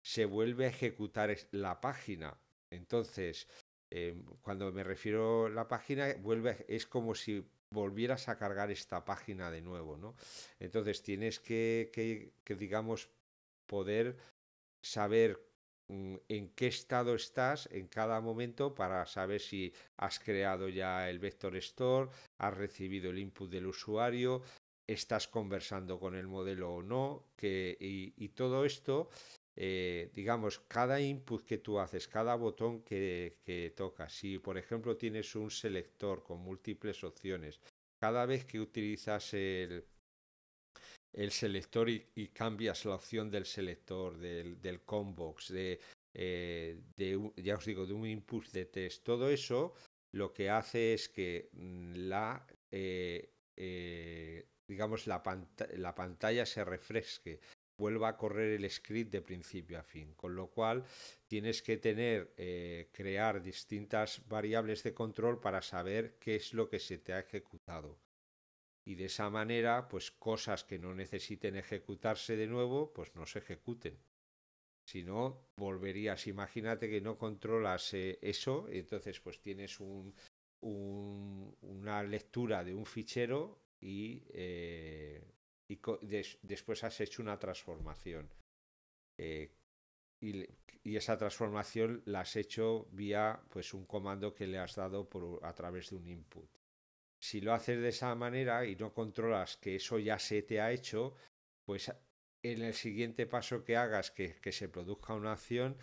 se vuelve a ejecutar la página. Entonces, Em, cuando me refiero a la página, vuelve, es como si volvieras a cargar esta página de nuevo, ¿no? Entonces tienes que, digamos, poder saber mm, en qué estado estás en cada momento para saber si has creado ya el vector store, has recibido el input del usuario, estás conversando con el modelo o no, y todo esto eh, digamos, cada input que tú haces, cada botón que, tocas, si por ejemplo tienes un selector con múltiples opciones, cada vez que utilizas el, selector y, cambias la opción del selector, del, del de, eh, ya os digo, de un input de test, todo eso lo que hace es que mm, eh, la pantalla se refresque, vuelva a correr el script de principio a fin, con lo cual tienes que tener, eh, crear distintas variables de control para saber qué es lo que se te ha ejecutado. Y de esa manera, pues cosas que no necesiten ejecutarse de nuevo, pues no se ejecuten. Si no, volverías, imagínate que no controlas eh, eso, entonces pues tienes una lectura de un fichero y eh, y después has hecho una transformación. Eh, y, esa transformación la has hecho vía pues, un comando que le has dado por, a través de un input. Si lo haces de esa manera y no controlas que eso ya se te ha hecho, pues en el siguiente paso que hagas que, se produzca una acción,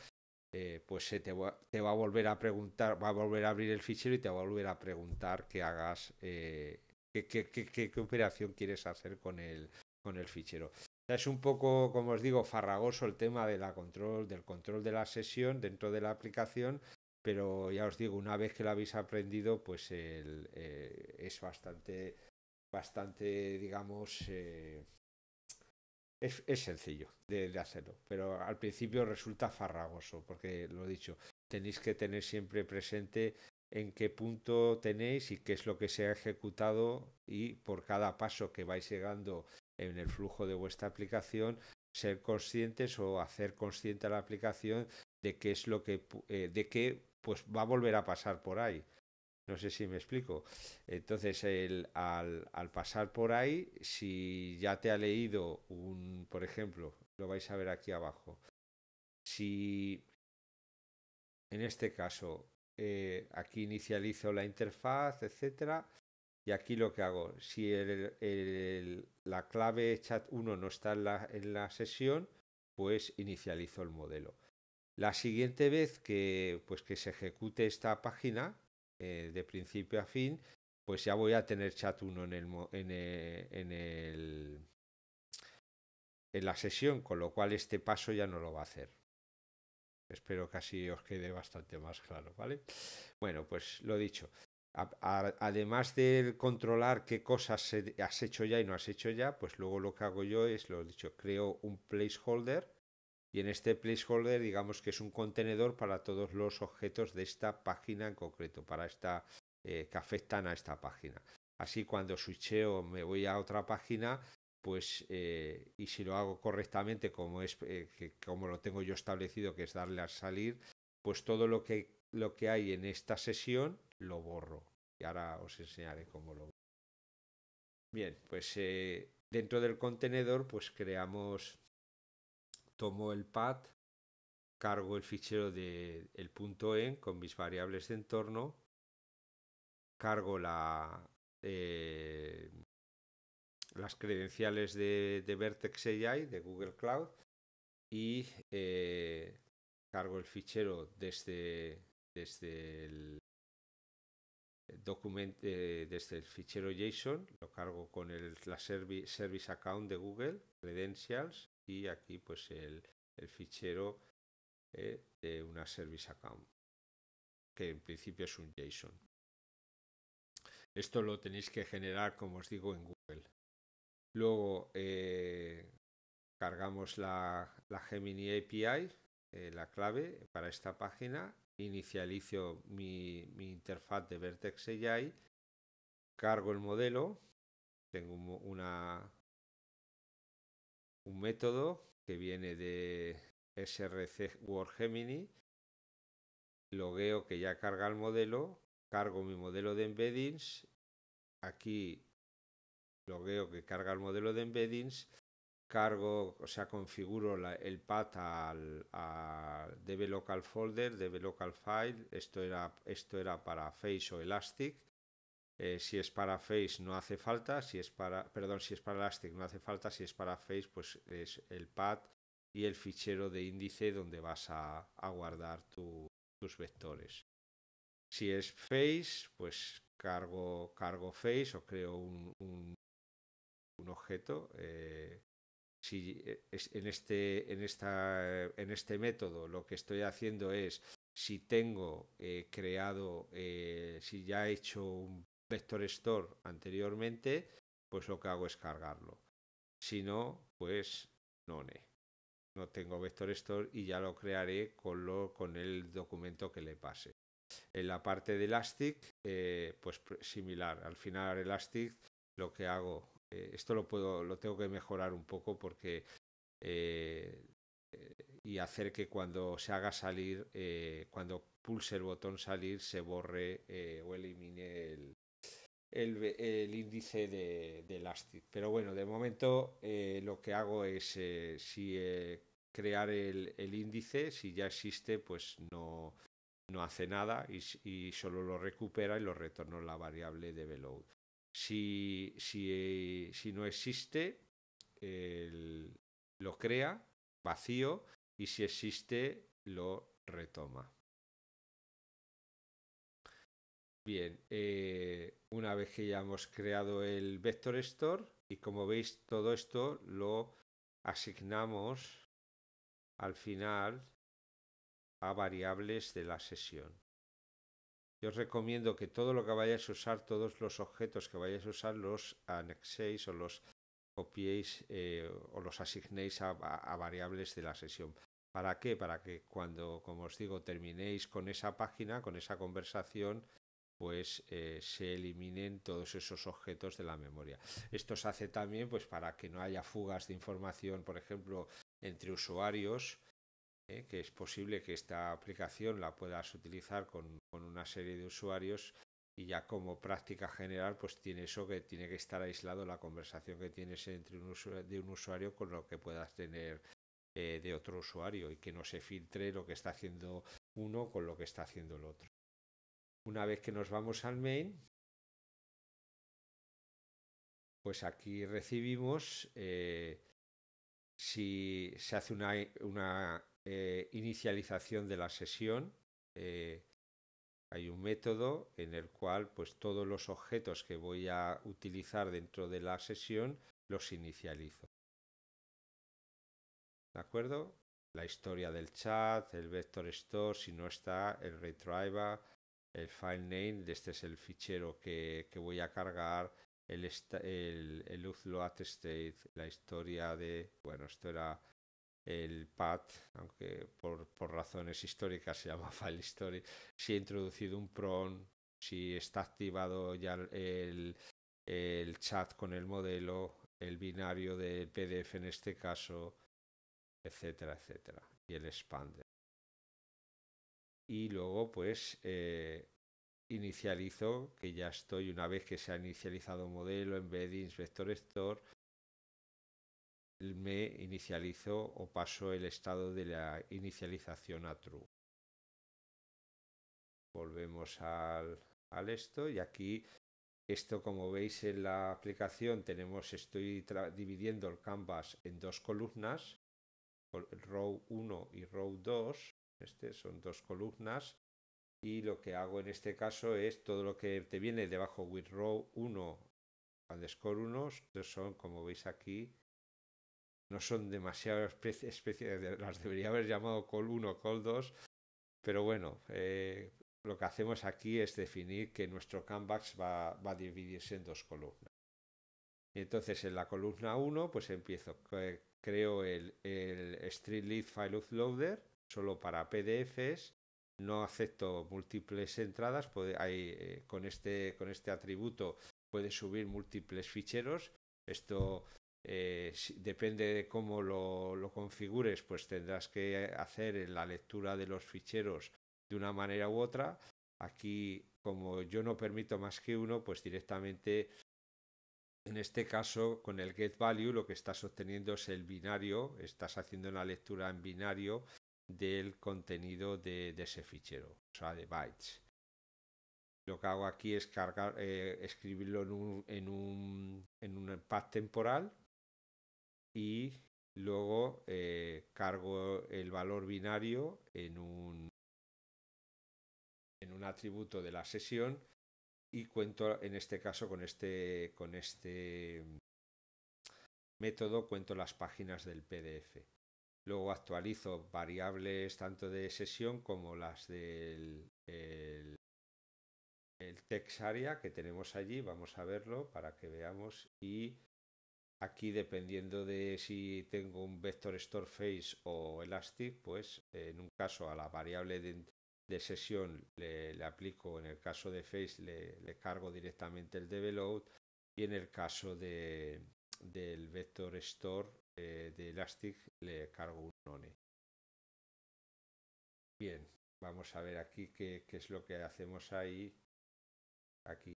eh, pues se te va, a volver a preguntar, va a volver a abrir el fichero y te va a volver a preguntar que hagas eh, qué, operación quieres hacer con el, con el fichero. Es un poco, como os digo, farragoso el tema de control, del control de la sesión dentro de la aplicación, pero ya os digo, una vez que lo habéis aprendido, pues eh, es bastante, bastante, digamos, eh, es, sencillo de, hacerlo, pero al principio resulta farragoso, porque lo he dicho, tenéis que tener siempre presente en qué punto tenéis y qué es lo que se ha ejecutado y por cada paso que vais llegando en el flujo de vuestra aplicación, ser conscientes o hacer consciente a la aplicación de qué es lo que, eh, de qué pues va a volver a pasar por ahí. No sé si me explico. Entonces, el, al, al, pasar por ahí, si ya te ha leído un, por ejemplo, lo vais a ver aquí abajo. Si en este caso eh, aquí inicializo la interfaz, etcétera. Y aquí lo que hago, si la clave chat1 no está en la, sesión, pues inicializo el modelo. La siguiente vez que, pues se ejecute esta página, eh, de principio a fin, pues ya voy a tener chat 1 eh, en la sesión, con lo cual este paso ya no lo va a hacer. Espero que así os quede bastante más claro, ¿vale? Bueno, pues lo dicho. además de controlar qué cosas has hecho ya y no has hecho ya, pues luego lo que hago yo es, lo dicho, creo un placeholder y en este placeholder digamos que es un contenedor para todos los objetos de esta página en concreto, para esta eh, que afectan a esta página. Así cuando switcheo me voy a otra página, pues eh, y si lo hago correctamente como eh, como lo tengo yo establecido que es darle a salir pues todo lo que lo que hay en esta sesión lo borro y ahora os enseñaré cómo lo borro. bien pues eh, dentro del contenedor pues creamos tomo el path cargo el fichero del el punto en con mis variables de entorno cargo la las credenciales de, de Vertex AI, de Google Cloud, y eh, cargo el fichero desde, desde el documento eh, desde el fichero JSON, lo cargo con el, la Service Account de Google, Credentials, y aquí pues el, fichero eh, de una Service Account, que en principio es un JSON. Esto lo tenéis que generar, como os digo, en Google Luego eh, cargamos la, Gemini API, eh, la clave para esta página, inicializo mi, interfaz de Vertex AI, cargo el modelo, tengo un, una, un método que viene de src Word Gemini, logueo que ya carga el modelo, cargo mi modelo de embeddings, aquí lo veo que carga el modelo de embeddings, cargo, o sea, configuro el path al a local folder, DB local file, esto era, esto era para Face o Elastic. Eh, si es para Face no hace falta, si es para, perdón, si es para Elastic no hace falta, si es para Face pues es el path y el fichero de índice donde vas a, guardar tus vectores. Si es Face, pues cargo, cargo Face o creo un, un objeto, eh, si eh, en este, en, esta, en este método lo que estoy haciendo es, si tengo eh, creado, si ya he hecho un vector store anteriormente, pues lo que hago es cargarlo. Si no, pues no, no tengo vector store y ya lo crearé con, lo, con el documento que le pase. En la parte de Elastic, pues similar. Al final Elastic lo que hago eh, esto lo puedo, lo tengo que mejorar un poco porque eh, eh, y hacer que cuando se haga salir, cuando pulse el botón salir, se borre o elimine el, el, índice de, de, Elastic. Pero bueno, de momento lo que hago es si crear el, el índice, si ya existe, pues no, no hace nada y, solo lo recupera y lo retorno la variable de velo si, no existe, lo crea vacío y si existe, lo retoma. Bien, eh, una vez que ya hemos creado el Vector Store y como veis todo esto lo asignamos al final a variables de la sesión os recomiendo que todo lo que vayáis a usar, todos los objetos que vayáis a usar, los anexéis o los copiéis eh, o los asignéis a, variables de la sesión. ¿Para qué? Para que cuando, como os digo, terminéis con esa página, con esa conversación, pues eh, se eliminen todos esos objetos de la memoria. Esto se hace también pues, para que no haya fugas de información, por ejemplo, entre usuarios, eh, que es posible que esta aplicación la puedas utilizar con con una serie de usuarios y ya como práctica general pues tiene eso que tiene que estar aislado la conversación que tienes entre un usuario, de un usuario con lo que puedas tener eh, de otro usuario y que no se filtre lo que está haciendo uno con lo que está haciendo el otro. Una vez que nos vamos al main, pues aquí recibimos, eh, si se hace una, eh, inicialización de la sesión, hay un método en el cual pues todos los objetos que voy a utilizar dentro de la sesión los inicializo. ¿De acuerdo? La historia del chat, el vector store, si no está, el retriever, el file name, este es el fichero que, voy a cargar, el, el, el state, la historia de, bueno, esto era el path, aunque por, razones históricas se llama File History, si he introducido un PRON, si está activado ya el, chat con el modelo, el binario de PDF en este caso, etcétera, etcétera, y el expander. Y luego, pues, eh, inicializo, que ya estoy, una vez que se ha inicializado modelo, embeddings, vector store, me inicializo o paso el estado de la inicialización a true. Volvemos al, esto y aquí esto como veis en la aplicación tenemos estoy dividiendo el canvas en dos columnas, row 1 y row 2, este son dos columnas y lo que hago en este caso es todo lo que te viene debajo with row 1 underscore 1 son como veis aquí no son demasiado especies, las debería haber llamado col 1, col 2, pero bueno, eh, lo que hacemos aquí es definir que nuestro canvas va, a dividirse en dos columnas. Entonces en la columna 1 pues empiezo, creo el, el Street File Uploader solo para PDFs, no acepto múltiples entradas, eh, con, este, con este atributo puede subir múltiples ficheros, esto eh, depende de cómo lo, configures, pues tendrás que hacer la lectura de los ficheros de una manera u otra. Aquí, como yo no permito más que uno, pues directamente, en este caso, con el get value lo que estás obteniendo es el binario, estás haciendo una lectura en binario del contenido de, ese fichero, o sea, de bytes. Lo que hago aquí es cargar, eh, escribirlo en un, en, un, en un path temporal, y luego eh, cargo el valor binario en un, un atributo de la sesión y cuento en este caso con este, con este método cuento las páginas del PDF. Luego actualizo variables tanto de sesión como las del el, text area que tenemos allí. Vamos a verlo para que veamos y Aquí dependiendo de si tengo un vector store face o elastic, pues en un caso a la variable de, sesión le, aplico, en el caso de face le, cargo directamente el develop y en el caso del vector store eh, de elastic le cargo un none. Bien, vamos a ver aquí qué, qué es lo que hacemos ahí. Aquí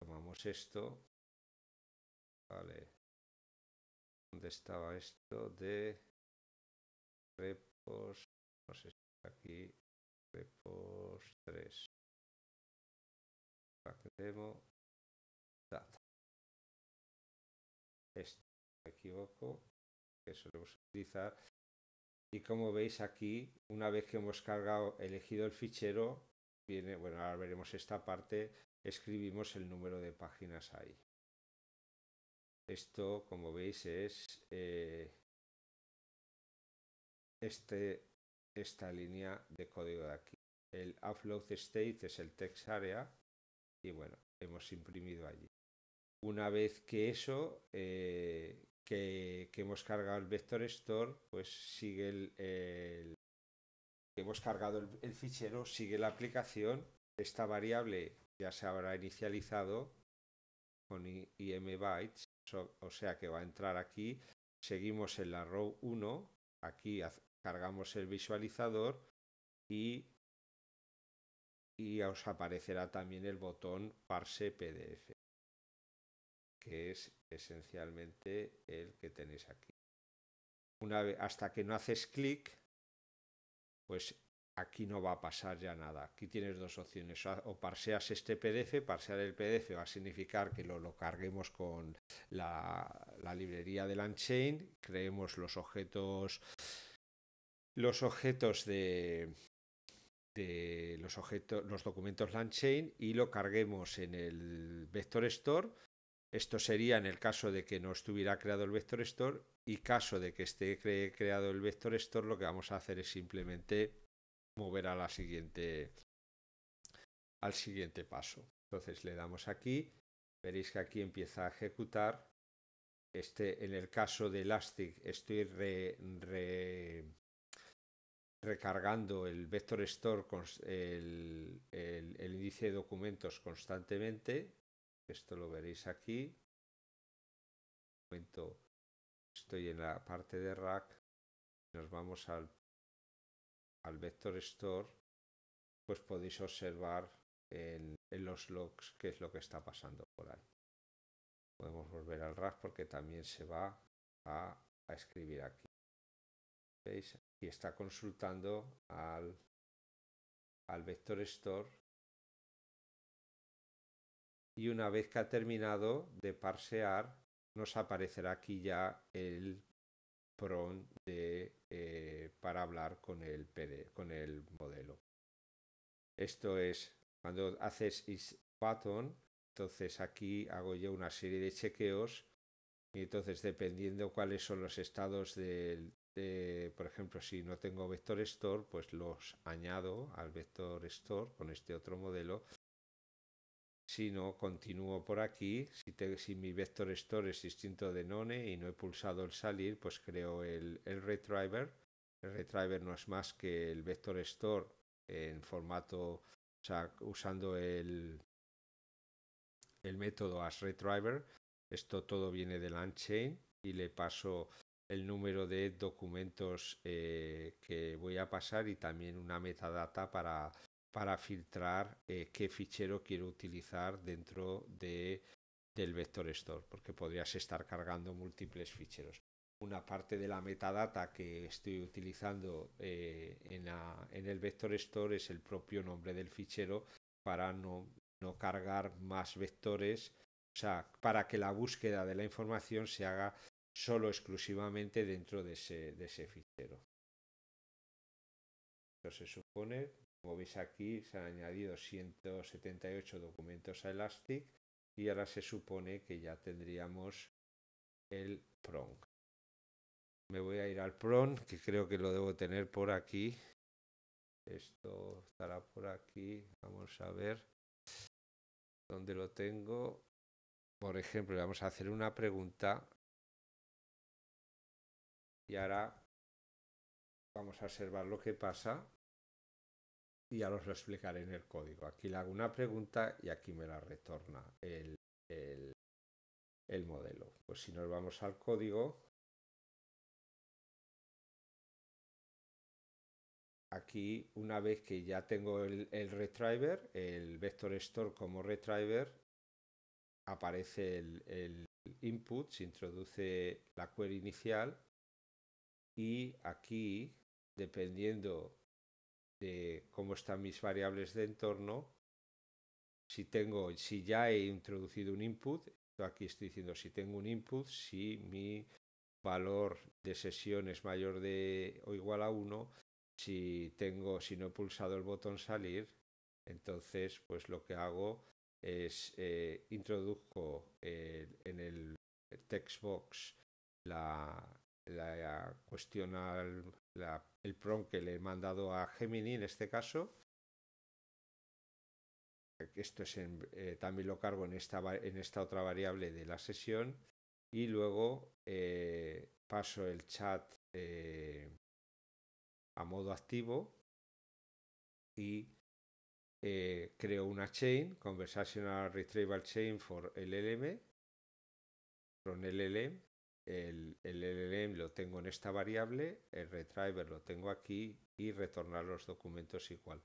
tomamos esto. Vale, ¿Dónde estaba esto de repos? No sé si aquí. Repos 3. Pack demo. Data. Esto, me equivoco, que a utilizar. Y como veis aquí, una vez que hemos cargado, elegido el fichero, viene, bueno, ahora veremos esta parte, escribimos el número de páginas ahí. Esto, como veis, es eh, este, esta línea de código de aquí. El upload state es el text area y bueno, hemos imprimido allí. Una vez que eso, eh, que, hemos cargado el vector store, pues sigue el, hemos cargado el, el fichero, sigue la aplicación. Esta variable ya se habrá inicializado con im bytes o sea que va a entrar aquí. Seguimos en la row 1. Aquí cargamos el visualizador y, os aparecerá también el botón parse PDF, que es esencialmente el que tenéis aquí. hasta que no haces clic, pues aquí no va a pasar ya nada. Aquí tienes dos opciones, o parseas este PDF, parsear el PDF va a significar que lo, carguemos con la, librería de Landchain. creemos los objetos los objetos de, de los objetos los documentos LandChain y lo carguemos en el vector store esto sería en el caso de que no estuviera creado el vector store y caso de que esté creado el vector store lo que vamos a hacer es simplemente mover a la siguiente al siguiente paso. Entonces le damos aquí, veréis que aquí empieza a ejecutar. Este, en el caso de Elastic estoy recargando el vector store, con el, el, índice de documentos constantemente. Esto lo veréis aquí. estoy en la parte de rack. Nos vamos al al vector store, pues podéis observar en los logs qué es lo que está pasando por ahí. Podemos volver al RAS porque también se va a, escribir aquí. ¿Veis? Aquí está consultando al, al vector store y una vez que ha terminado de parsear nos aparecerá aquí ya el prompt de, eh, para hablar con el, PD, con el modelo. Esto es cuando haces is entonces aquí hago yo una serie de chequeos y entonces dependiendo cuáles son los estados del, de, por ejemplo, si no tengo vector store, pues los añado al vector store con este otro modelo si no, continúo por aquí. Si, mi vector store es distinto de none y no he pulsado el salir, pues creo el, el retriever. El retriever no es más que el vector store en formato, sea, usando el, el método as retriever. Esto todo viene del Unchain y le paso el número de documentos eh, que voy a pasar y también una metadata para para filtrar eh, qué fichero quiero utilizar dentro de, del vector store, porque podrías estar cargando múltiples ficheros. Una parte de la metadata que estoy utilizando eh, en, el vector store es el propio nombre del fichero para no, cargar más vectores, o sea, para que la búsqueda de la información se haga solo exclusivamente dentro de ese, de ese fichero. se supone como veis aquí se han añadido 178 documentos a Elastic y ahora se supone que ya tendríamos el Pron. Me voy a ir al Pron que creo que lo debo tener por aquí. Esto estará por aquí. Vamos a ver dónde lo tengo. Por ejemplo, vamos a hacer una pregunta. Y ahora vamos a observar lo que pasa y ya os lo explicaré en el código. Aquí le hago una pregunta y aquí me la retorna el, modelo. Pues si nos vamos al código, aquí una vez que ya tengo el, el el vector store como retriever, aparece el, el input, se introduce la query inicial y aquí, dependiendo de cómo están mis variables de entorno. Si tengo, si ya he introducido un input, aquí estoy diciendo si tengo un input, si mi valor de sesión es mayor de o igual a 1, si tengo, si no he pulsado el botón salir, entonces pues lo que hago es eh, introduzco eh, en el text box la, la cuestión la, el prompt que le he mandado a Gemini en este caso. Esto es eh, también lo cargo en esta, en esta otra variable de la sesión y luego eh, paso el chat eh, a modo activo y creo una chain, Conversational Retrieval Chain for LLM, LLM, el, el LLM lo tengo en esta variable, el retriever lo tengo aquí y retornar los documentos igual.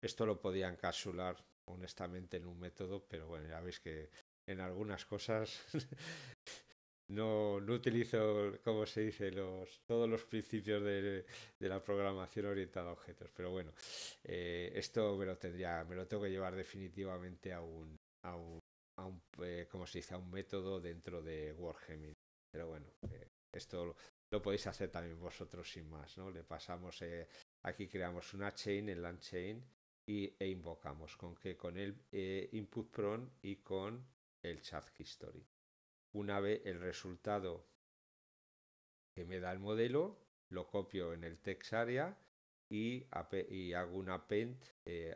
Esto lo podía encapsular honestamente en un método, pero bueno, ya veis que en algunas cosas no, utilizo, como se dice, los, todos los principios de, la programación orientada a objetos. Pero bueno, eh, esto me lo tendría, me lo tengo que llevar definitivamente a un, eh, como se dice, un método dentro de WordGemini. Pero bueno, eh, esto lo, podéis hacer también vosotros sin más, ¿no? Le pasamos, eh, aquí creamos una chain, el land y, e invocamos con que con el eh, input pron y con el chat history. Una vez el resultado que me da el modelo, lo copio en el text area y, y hago un append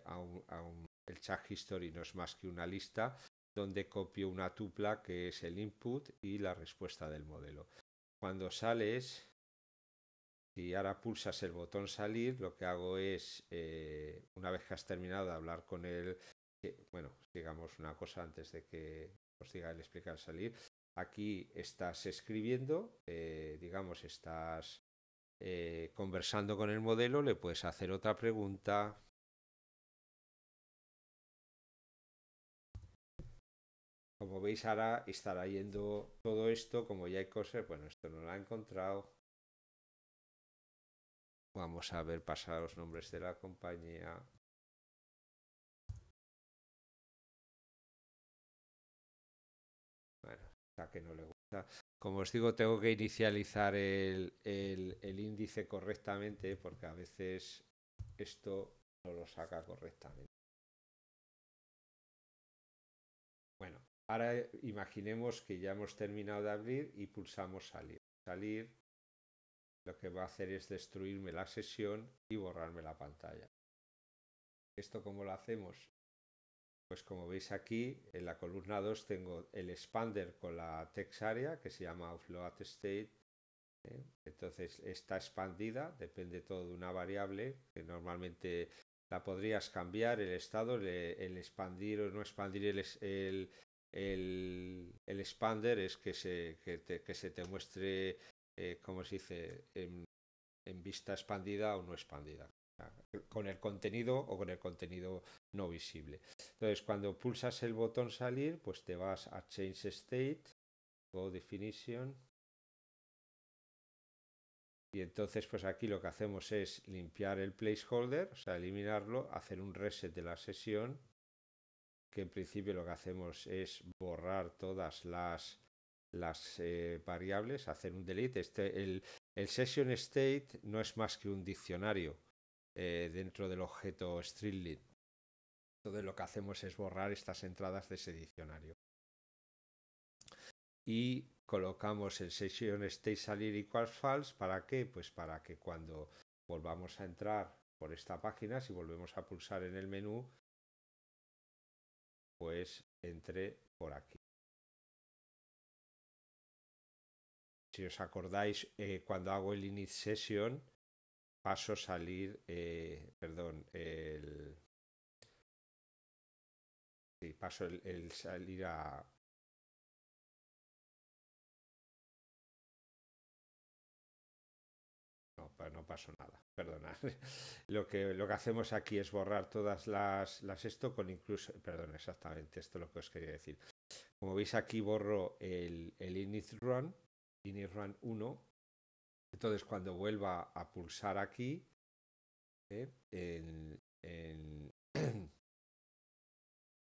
a, un, el chat history no es más que una lista donde copio una tupla que es el input y la respuesta del modelo. Cuando sales, si ahora pulsas el botón salir, lo que hago es, eh, una vez que has terminado, de hablar con él. bueno, digamos una cosa antes de que os diga el explicar salir. Aquí estás escribiendo, eh, digamos, estás eh, conversando con el modelo, le puedes hacer otra pregunta, Como veis ahora estará yendo todo esto, como ya hay cosas, bueno, esto no lo ha encontrado. Vamos a ver pasar los nombres de la compañía. Bueno, hasta que no le gusta. Como os digo, tengo que inicializar el índice correctamente porque a veces esto no lo saca correctamente. Ahora imaginemos que ya hemos terminado de abrir y pulsamos salir. Salir lo que va a hacer es destruirme la sesión y borrarme la pantalla. ¿Esto cómo lo hacemos? Pues como veis aquí, en la columna 2 tengo el expander con la text area que se llama offload state. ¿eh? Entonces está expandida, depende todo de una variable que normalmente la podrías cambiar, el estado, el, expandir o no expandir el, el, expander es que se, te, muestre, eh, como se dice, en, en, vista expandida o no expandida, con el contenido o con el contenido no visible. Entonces, cuando pulsas el botón salir, pues te vas a Change State, Go Definition, y entonces, pues aquí lo que hacemos es limpiar el placeholder, o sea, eliminarlo, hacer un reset de la sesión que en principio lo que hacemos es borrar todas las, eh, variables, hacer un delete. Este, el, el, session state no es más que un diccionario eh, dentro del objeto StreetLit. Entonces lo que hacemos es borrar estas entradas de ese diccionario. Y colocamos el session state salir equals false. ¿Para qué? Pues para que cuando volvamos a entrar por esta página, si volvemos a pulsar en el menú, pues entré por aquí. Si os acordáis, eh, cuando hago el init session, paso salir, eh, perdón, el... Sí, paso el, salir a, no, no pasó nada perdona, lo que, lo que hacemos aquí es borrar todas las, las esto con incluso, perdón, exactamente, esto es lo que os quería decir. Como veis aquí borro el, el init run, init run 1, entonces cuando vuelva a pulsar aquí, ¿eh? en, en,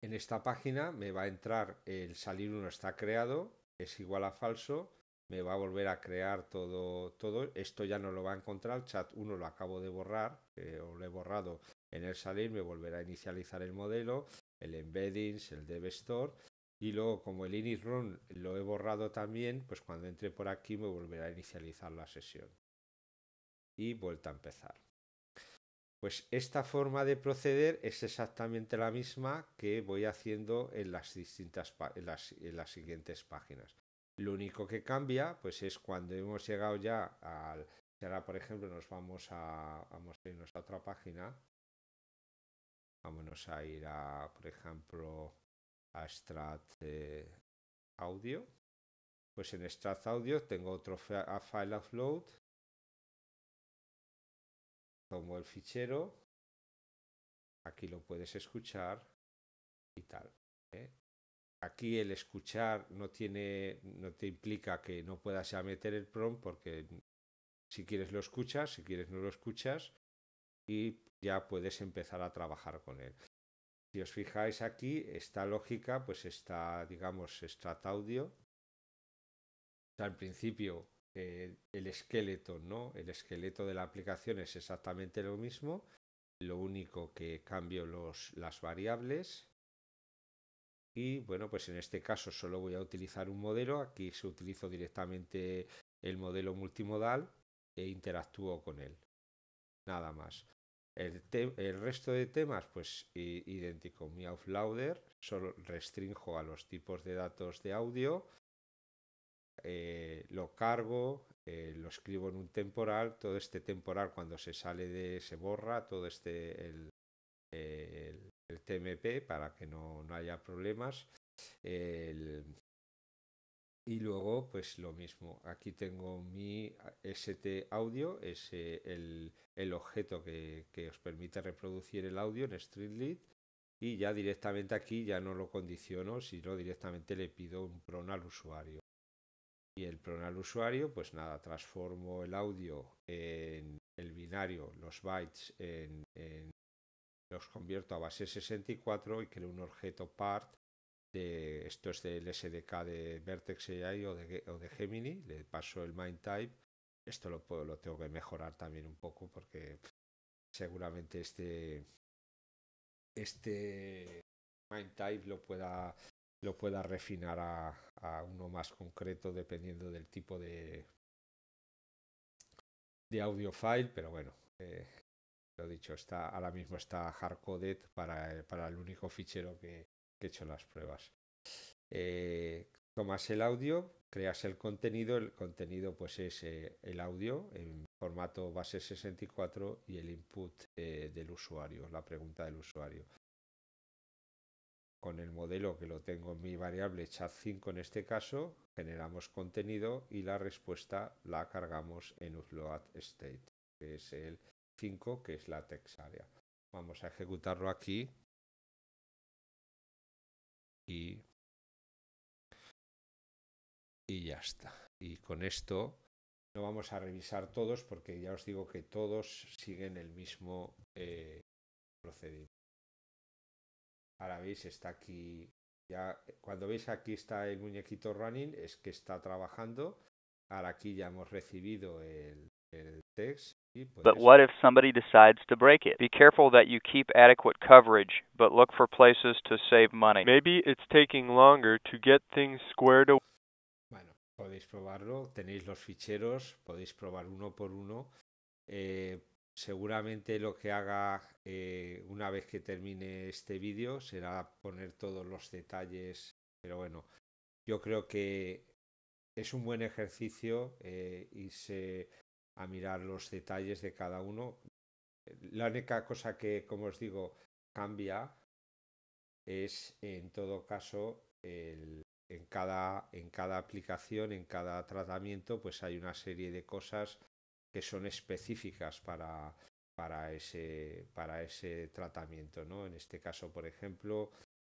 en esta página me va a entrar el salir 1 está creado, es igual a falso, me va a volver a crear todo, todo. Esto ya no lo va a encontrar, chat 1 lo acabo de borrar, o lo he borrado en el salir, me volverá a inicializar el modelo, el embeddings, el dev store, y luego como el init run lo he borrado también, pues cuando entre por aquí me volverá a inicializar la sesión. Y vuelta a empezar. Pues esta forma de proceder es exactamente la misma que voy haciendo en las distintas las, en las siguientes páginas. Lo único que cambia pues es cuando hemos llegado ya al... Ahora, por ejemplo, nos vamos a, a irnos a otra página. Vámonos a ir a, por ejemplo, a Strat eh, Audio. Pues en Strat Audio tengo otro a file upload. Tomo el fichero. Aquí lo puedes escuchar y tal. ¿eh? Aquí el escuchar no, tiene, no te implica que no puedas ya meter el prompt porque si quieres lo escuchas, si quieres no lo escuchas y ya puedes empezar a trabajar con él. Si os fijáis aquí, esta lógica pues está, digamos, StratAudio, Audio. al principio eh, el esqueleto, ¿no? El esqueleto de la aplicación es exactamente lo mismo, lo único que cambio las variables y bueno, pues en este caso solo voy a utilizar un modelo, aquí se utiliza directamente el modelo multimodal e interactúo con él. Nada más. El, resto de temas, pues idéntico. Mi outloader solo restringo a los tipos de datos de audio, eh, lo cargo, eh, lo escribo en un temporal, todo este temporal cuando se sale de, se borra, todo este, el TMP para que no, no haya problemas. El, y luego, pues lo mismo, aquí tengo mi ST audio, es el, objeto que, os permite reproducir el audio en lead Y ya directamente aquí ya no lo condiciono, sino directamente le pido un PRON al usuario. Y el pronal al usuario, pues nada, transformo el audio en el binario, los bytes en los convierto a base 64 y creo un objeto part de esto es del SDK de Vertex AI o de, o de Gemini, le paso el mind type, esto lo, puedo, lo tengo que mejorar también un poco porque seguramente este este mind type lo pueda lo pueda refinar a, uno más concreto dependiendo del tipo de de audio file, pero bueno, eh, dicho, está, ahora mismo está hardcoded para, para el único fichero que, he hecho las pruebas. Eh, tomas el audio, creas el contenido, el contenido pues es eh, el audio en formato base 64 y el input eh, del usuario, la pregunta del usuario. Con el modelo que lo tengo en mi variable chat5 en este caso, generamos contenido y la respuesta la cargamos en upload state, que es el que es la text área Vamos a ejecutarlo aquí. Y, y ya está. Y con esto no vamos a revisar todos porque ya os digo que todos siguen el mismo eh, procedimiento. Ahora veis, está aquí. Ya, cuando veis aquí está el muñequito running, es que está trabajando. Ahora aquí ya hemos recibido el text But what if somebody decides to break it? Be careful that you keep adequate coverage, but look for places to save money. Maybe it's taking longer to get things squared away. Bueno, podéis probarlo, tenéis los ficheros, podéis probar uno por uno. Eh, seguramente lo que haga eh, una vez que termine este vídeo será poner todos los detalles, pero bueno, yo creo que es un buen ejercicio eh, y se a mirar los detalles de cada uno. La única cosa que, como os digo, cambia es en todo caso el, en, cada, en cada aplicación, en cada tratamiento, pues hay una serie de cosas que son específicas para, para, ese, para ese tratamiento. ¿no? En este caso, por ejemplo,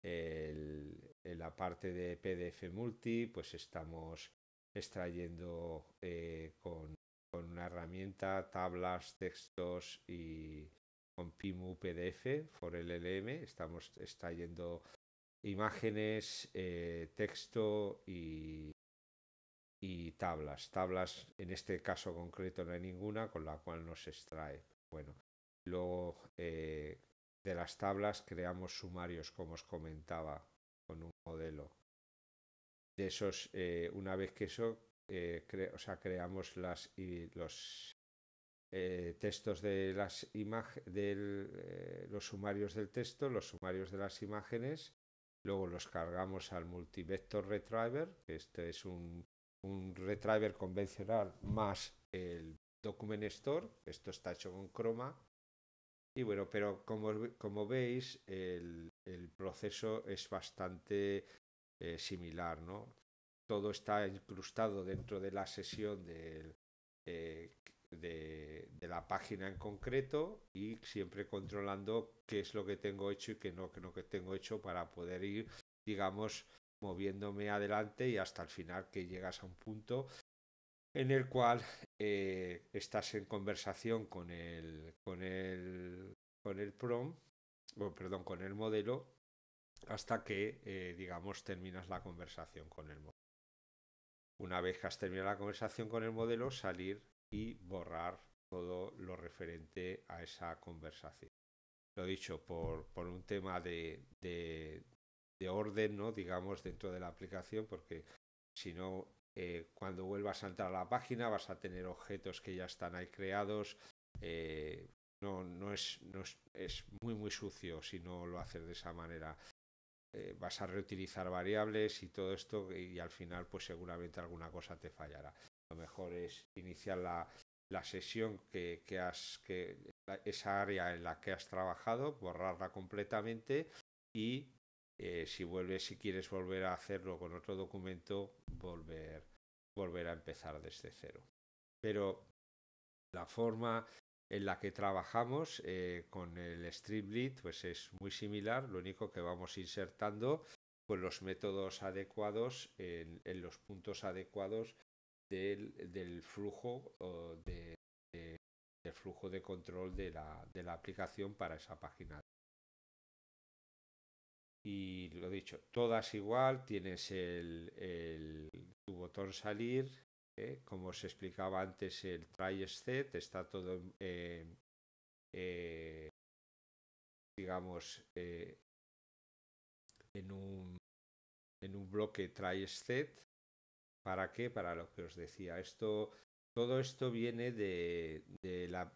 en la parte de PDF Multi, pues estamos extrayendo eh, con con una herramienta, tablas, textos y con PIMU PDF por LLM. Estamos yendo imágenes, eh, texto y, tablas. Tablas en este caso concreto no hay ninguna con la cual nos extrae. Bueno, luego eh, de las tablas creamos sumarios, como os comentaba, con un modelo. De esos, eh, una vez que eso eh, o sea, creamos las, los eh, textos de, las eh, los sumarios del texto, los sumarios de las imágenes, luego los cargamos al multivector retriever, que este es un, un retriever convencional más el document store, esto está hecho con croma, bueno, pero como, veis, el, proceso es bastante similar, ¿no? todo está incrustado dentro de la sesión eh, de, la página en concreto y siempre controlando qué es lo que tengo hecho y qué no, qué no que tengo hecho para poder ir, digamos, moviéndome adelante y hasta el final que llegas a un punto en el cual eh, estás en conversación con el, con el, prom, perdón, con el modelo hasta que, eh, digamos, terminas la conversación con el modelo. Una vez que has terminado la conversación con el modelo, salir y borrar todo lo referente a esa conversación. Lo dicho, por, un tema de, orden, ¿no? digamos, dentro de la aplicación, porque si no, eh, cuando vuelvas a entrar a la página vas a tener objetos que ya están ahí creados. Eh, no, es, es, muy, muy sucio si no lo haces de esa manera. Eh, vas a reutilizar variables y todo esto y, al final pues seguramente alguna cosa te fallará. Lo mejor es iniciar la, sesión que, has, que esa área en la que has trabajado, borrarla completamente y eh, si vuelves, si quieres volver a hacerlo con otro documento, volver, volver a empezar desde cero. Pero la forma en la que trabajamos eh, con el Streamlit, pues es muy similar, lo único que vamos insertando pues los métodos adecuados en, los puntos adecuados del, flujo de, del flujo de control de la, aplicación para esa página. Y lo dicho, todas igual, tienes el tu botón salir, ¿eh? como os explicaba antes, el try set está todo, eh, eh, digamos, en, un, en un bloque try set. ¿Para qué? Para lo que os decía. Esto, todo esto viene de, la,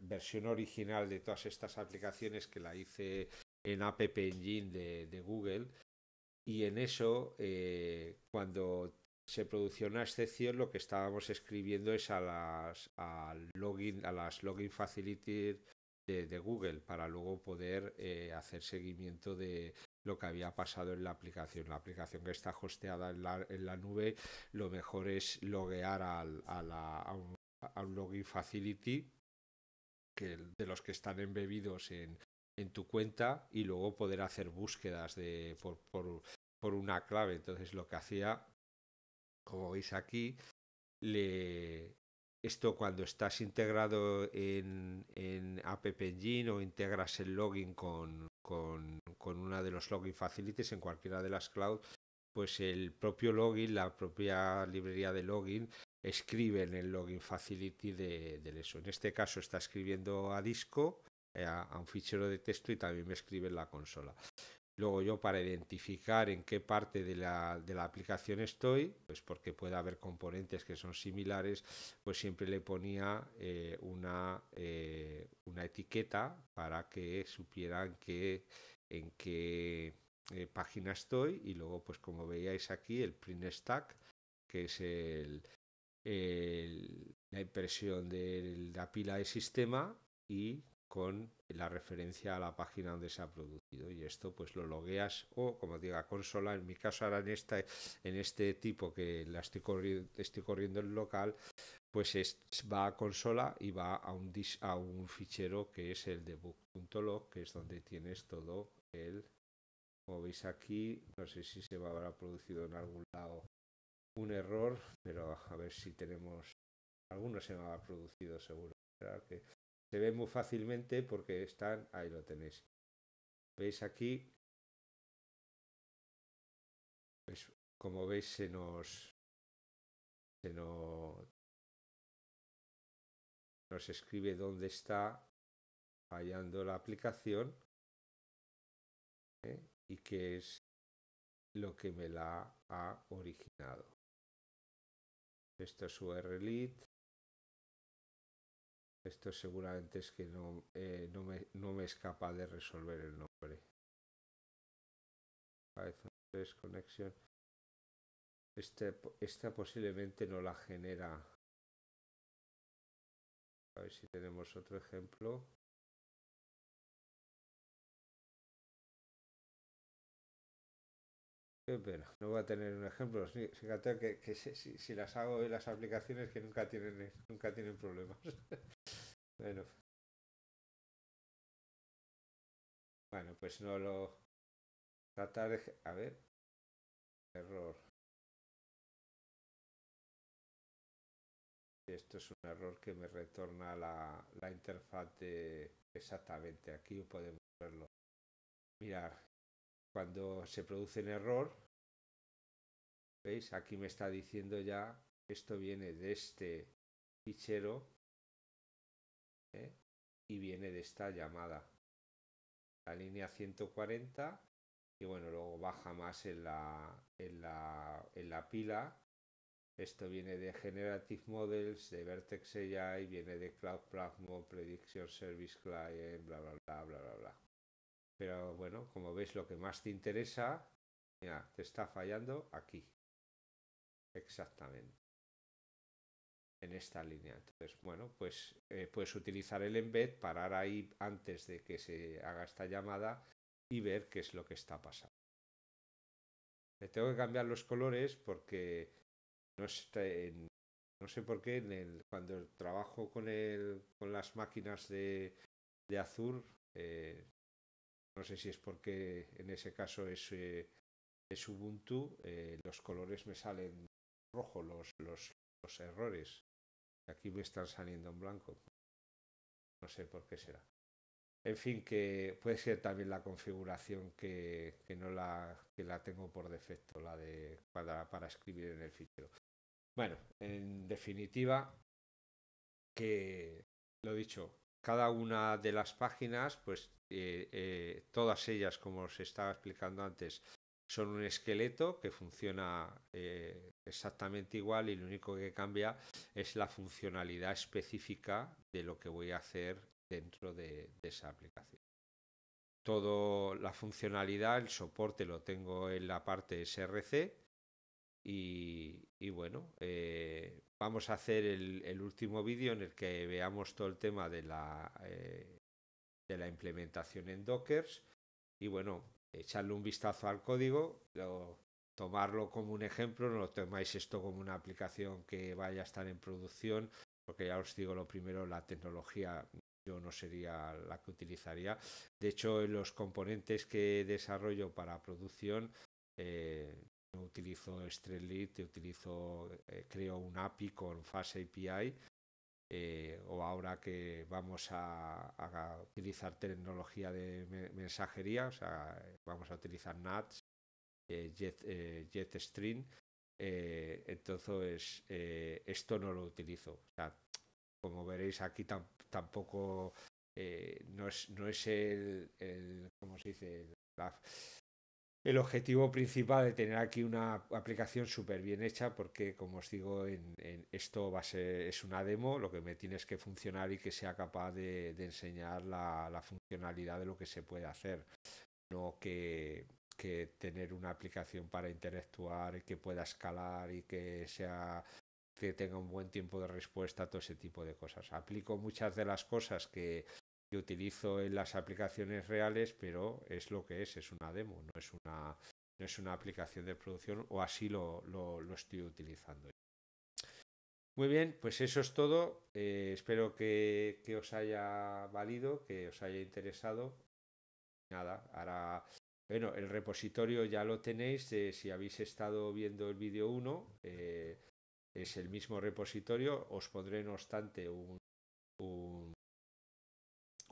versión original de todas estas aplicaciones que la hice en App Engine de, de Google. Y en eso, cuando se produjo una excepción, lo que estábamos escribiendo es a las, login, a las login facilities de, Google para luego poder eh, hacer seguimiento de lo que había pasado en la aplicación. La aplicación que está hosteada en la, nube, lo mejor es loguear al, a, la, un, login facility que de los que están embebidos en, en tu cuenta y luego poder hacer búsquedas de, por, por, por una clave. Entonces lo que hacía como veis aquí, esto cuando estás integrado en, en App Engine o integras el login con, una de los login facilities en cualquiera de las clouds, pues el propio login, la propia librería de login, escribe en el login facility de, de eso. En este caso está escribiendo a disco, eh, a, a, un fichero de texto y también me escribe en la consola. Luego yo para identificar en qué parte de la, aplicación estoy, pues porque puede haber componentes que son similares, pues siempre le ponía eh, eh, una, etiqueta para que supieran en qué eh, página estoy y luego pues como veíais aquí el print stack, que es la impresión de la pila de sistema y con la referencia a la página donde se ha producido y esto pues lo logueas o como diga consola en mi caso ahora en esta en este tipo que la estoy corriendo estoy corriendo el local pues es, va a consola y va a un a un fichero que es el debug.log, que es donde tienes todo el como veis aquí no sé si se va a habrá producido en algún lado un error pero a ver si tenemos alguno se me ha producido seguro que se ve muy fácilmente porque están, ahí lo tenéis. Veis aquí, pues, como veis se nos, se nos, nos escribe dónde está fallando la aplicación ¿eh? y qué es lo que me la ha originado. Esto es urlit. Esto seguramente es que no, eh, no, me, no me es capaz de resolver el nombre. Python 3 conexión Este, esta posiblemente no la genera. A ver si tenemos otro ejemplo. no voy a tener un ejemplo. Fíjate que, que si, si, las hago en las aplicaciones que nunca tienen, nunca tienen problemas. Bueno. pues no lo... Tratar de... A ver. Error. Esto es un error que me retorna la, la interfaz de... Exactamente, aquí podemos verlo. Mirar, cuando se produce un error, ¿veis? Aquí me está diciendo ya, esto viene de este fichero y viene de esta llamada. La línea 140 y bueno, luego baja más en la, pila. Esto viene de Generative Models, de Vertex AI, viene de Cloud Platform, Prediction Service Client, bla, bla, bla, bla, bla, bla. Pero bueno, como veis, lo que más te interesa, mira, te está fallando aquí. Exactamente en esta línea. Entonces, bueno, pues eh, puedes utilizar el embed, parar ahí antes de que se haga esta llamada y ver qué es lo que está pasando. tengo que cambiar los colores porque no, no sé por qué en el, cuando trabajo con, el, con las máquinas de, de eh, no sé si es porque en ese caso es, eh, Ubuntu, los colores me salen rojo, los, los, los errores. Aquí me están saliendo en blanco. No sé por qué será. En fin, que puede ser también la configuración que, no la, tengo por defecto, la de para, para escribir en el fichero. Bueno, en definitiva, que lo dicho, cada una de las páginas, pues eh, eh, todas ellas, como os estaba explicando antes, son un esqueleto que funciona eh, exactamente igual y lo único que cambia es la funcionalidad específica de lo que voy a hacer dentro de, esa aplicación. Toda la funcionalidad, el soporte lo tengo en la parte SRC y, bueno, eh, vamos a hacer el, último vídeo en el que veamos todo el tema de la, eh, de la implementación en Dockers. Y bueno, echarle un vistazo al código, tomarlo como un ejemplo, no lo tomáis esto como una aplicación que vaya a estar en producción, porque ya os digo lo primero, la tecnología yo no sería la que utilizaría. De hecho, en los componentes que desarrollo para producción, no eh, utilizo Strelit, utilizo, eh, creo un API con Fast API eh, o ahora que vamos a, utilizar tecnología de mensajería, o sea, vamos a utilizar NATS, eh, jet, eh, JetStream, entonces esto no lo utilizo. como veréis aquí tampoco no es, no es el, ¿cómo se dice? el objetivo principal de tener aquí una aplicación súper bien hecha porque como os digo en, esto va a ser, es una demo lo que me tiene es que funcionar y que sea capaz de, enseñar la, funcionalidad de lo que se puede hacer no que, tener una aplicación para interactuar y que pueda escalar y que sea que tenga un buen tiempo de respuesta todo ese tipo de cosas aplico muchas de las cosas que utilizo en las aplicaciones reales, pero es lo que es, es una demo, no es una, no es una aplicación de producción o así lo, lo, estoy utilizando. Muy bien, pues eso es todo. Eh, espero que, que, os haya valido, que os haya interesado. Nada, ahora, bueno, el repositorio ya lo tenéis. Eh, si habéis estado viendo el vídeo 1, eh, es el mismo repositorio. Os pondré, no obstante, un, un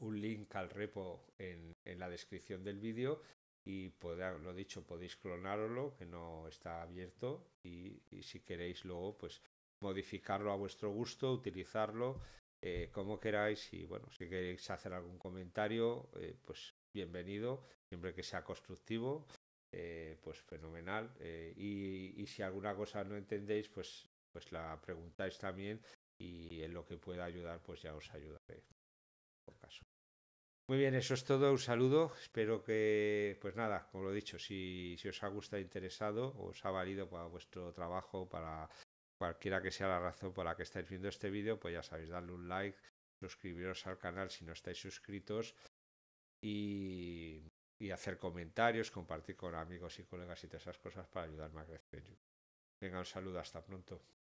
un link al repo en, en la descripción del vídeo y lo dicho, podéis clonarlo, que no está abierto, y, si queréis luego, pues modificarlo a vuestro gusto, utilizarlo eh, como queráis, y bueno, si queréis hacer algún comentario, eh, pues bienvenido, siempre que sea constructivo, eh, pues fenomenal, y, y, si alguna cosa no entendéis, pues, pues la preguntáis también, y en lo que pueda ayudar, pues ya os ayudaré. Muy bien, eso es todo. Un saludo. Espero que, pues nada, como lo he dicho, si, si os ha gustado, interesado, os ha valido para vuestro trabajo, para cualquiera que sea la razón por la que estáis viendo este vídeo, pues ya sabéis, darle un like, suscribiros al canal si no estáis suscritos y, y hacer comentarios, compartir con amigos y colegas y todas esas cosas para ayudarme a crecer Venga, un saludo, hasta pronto.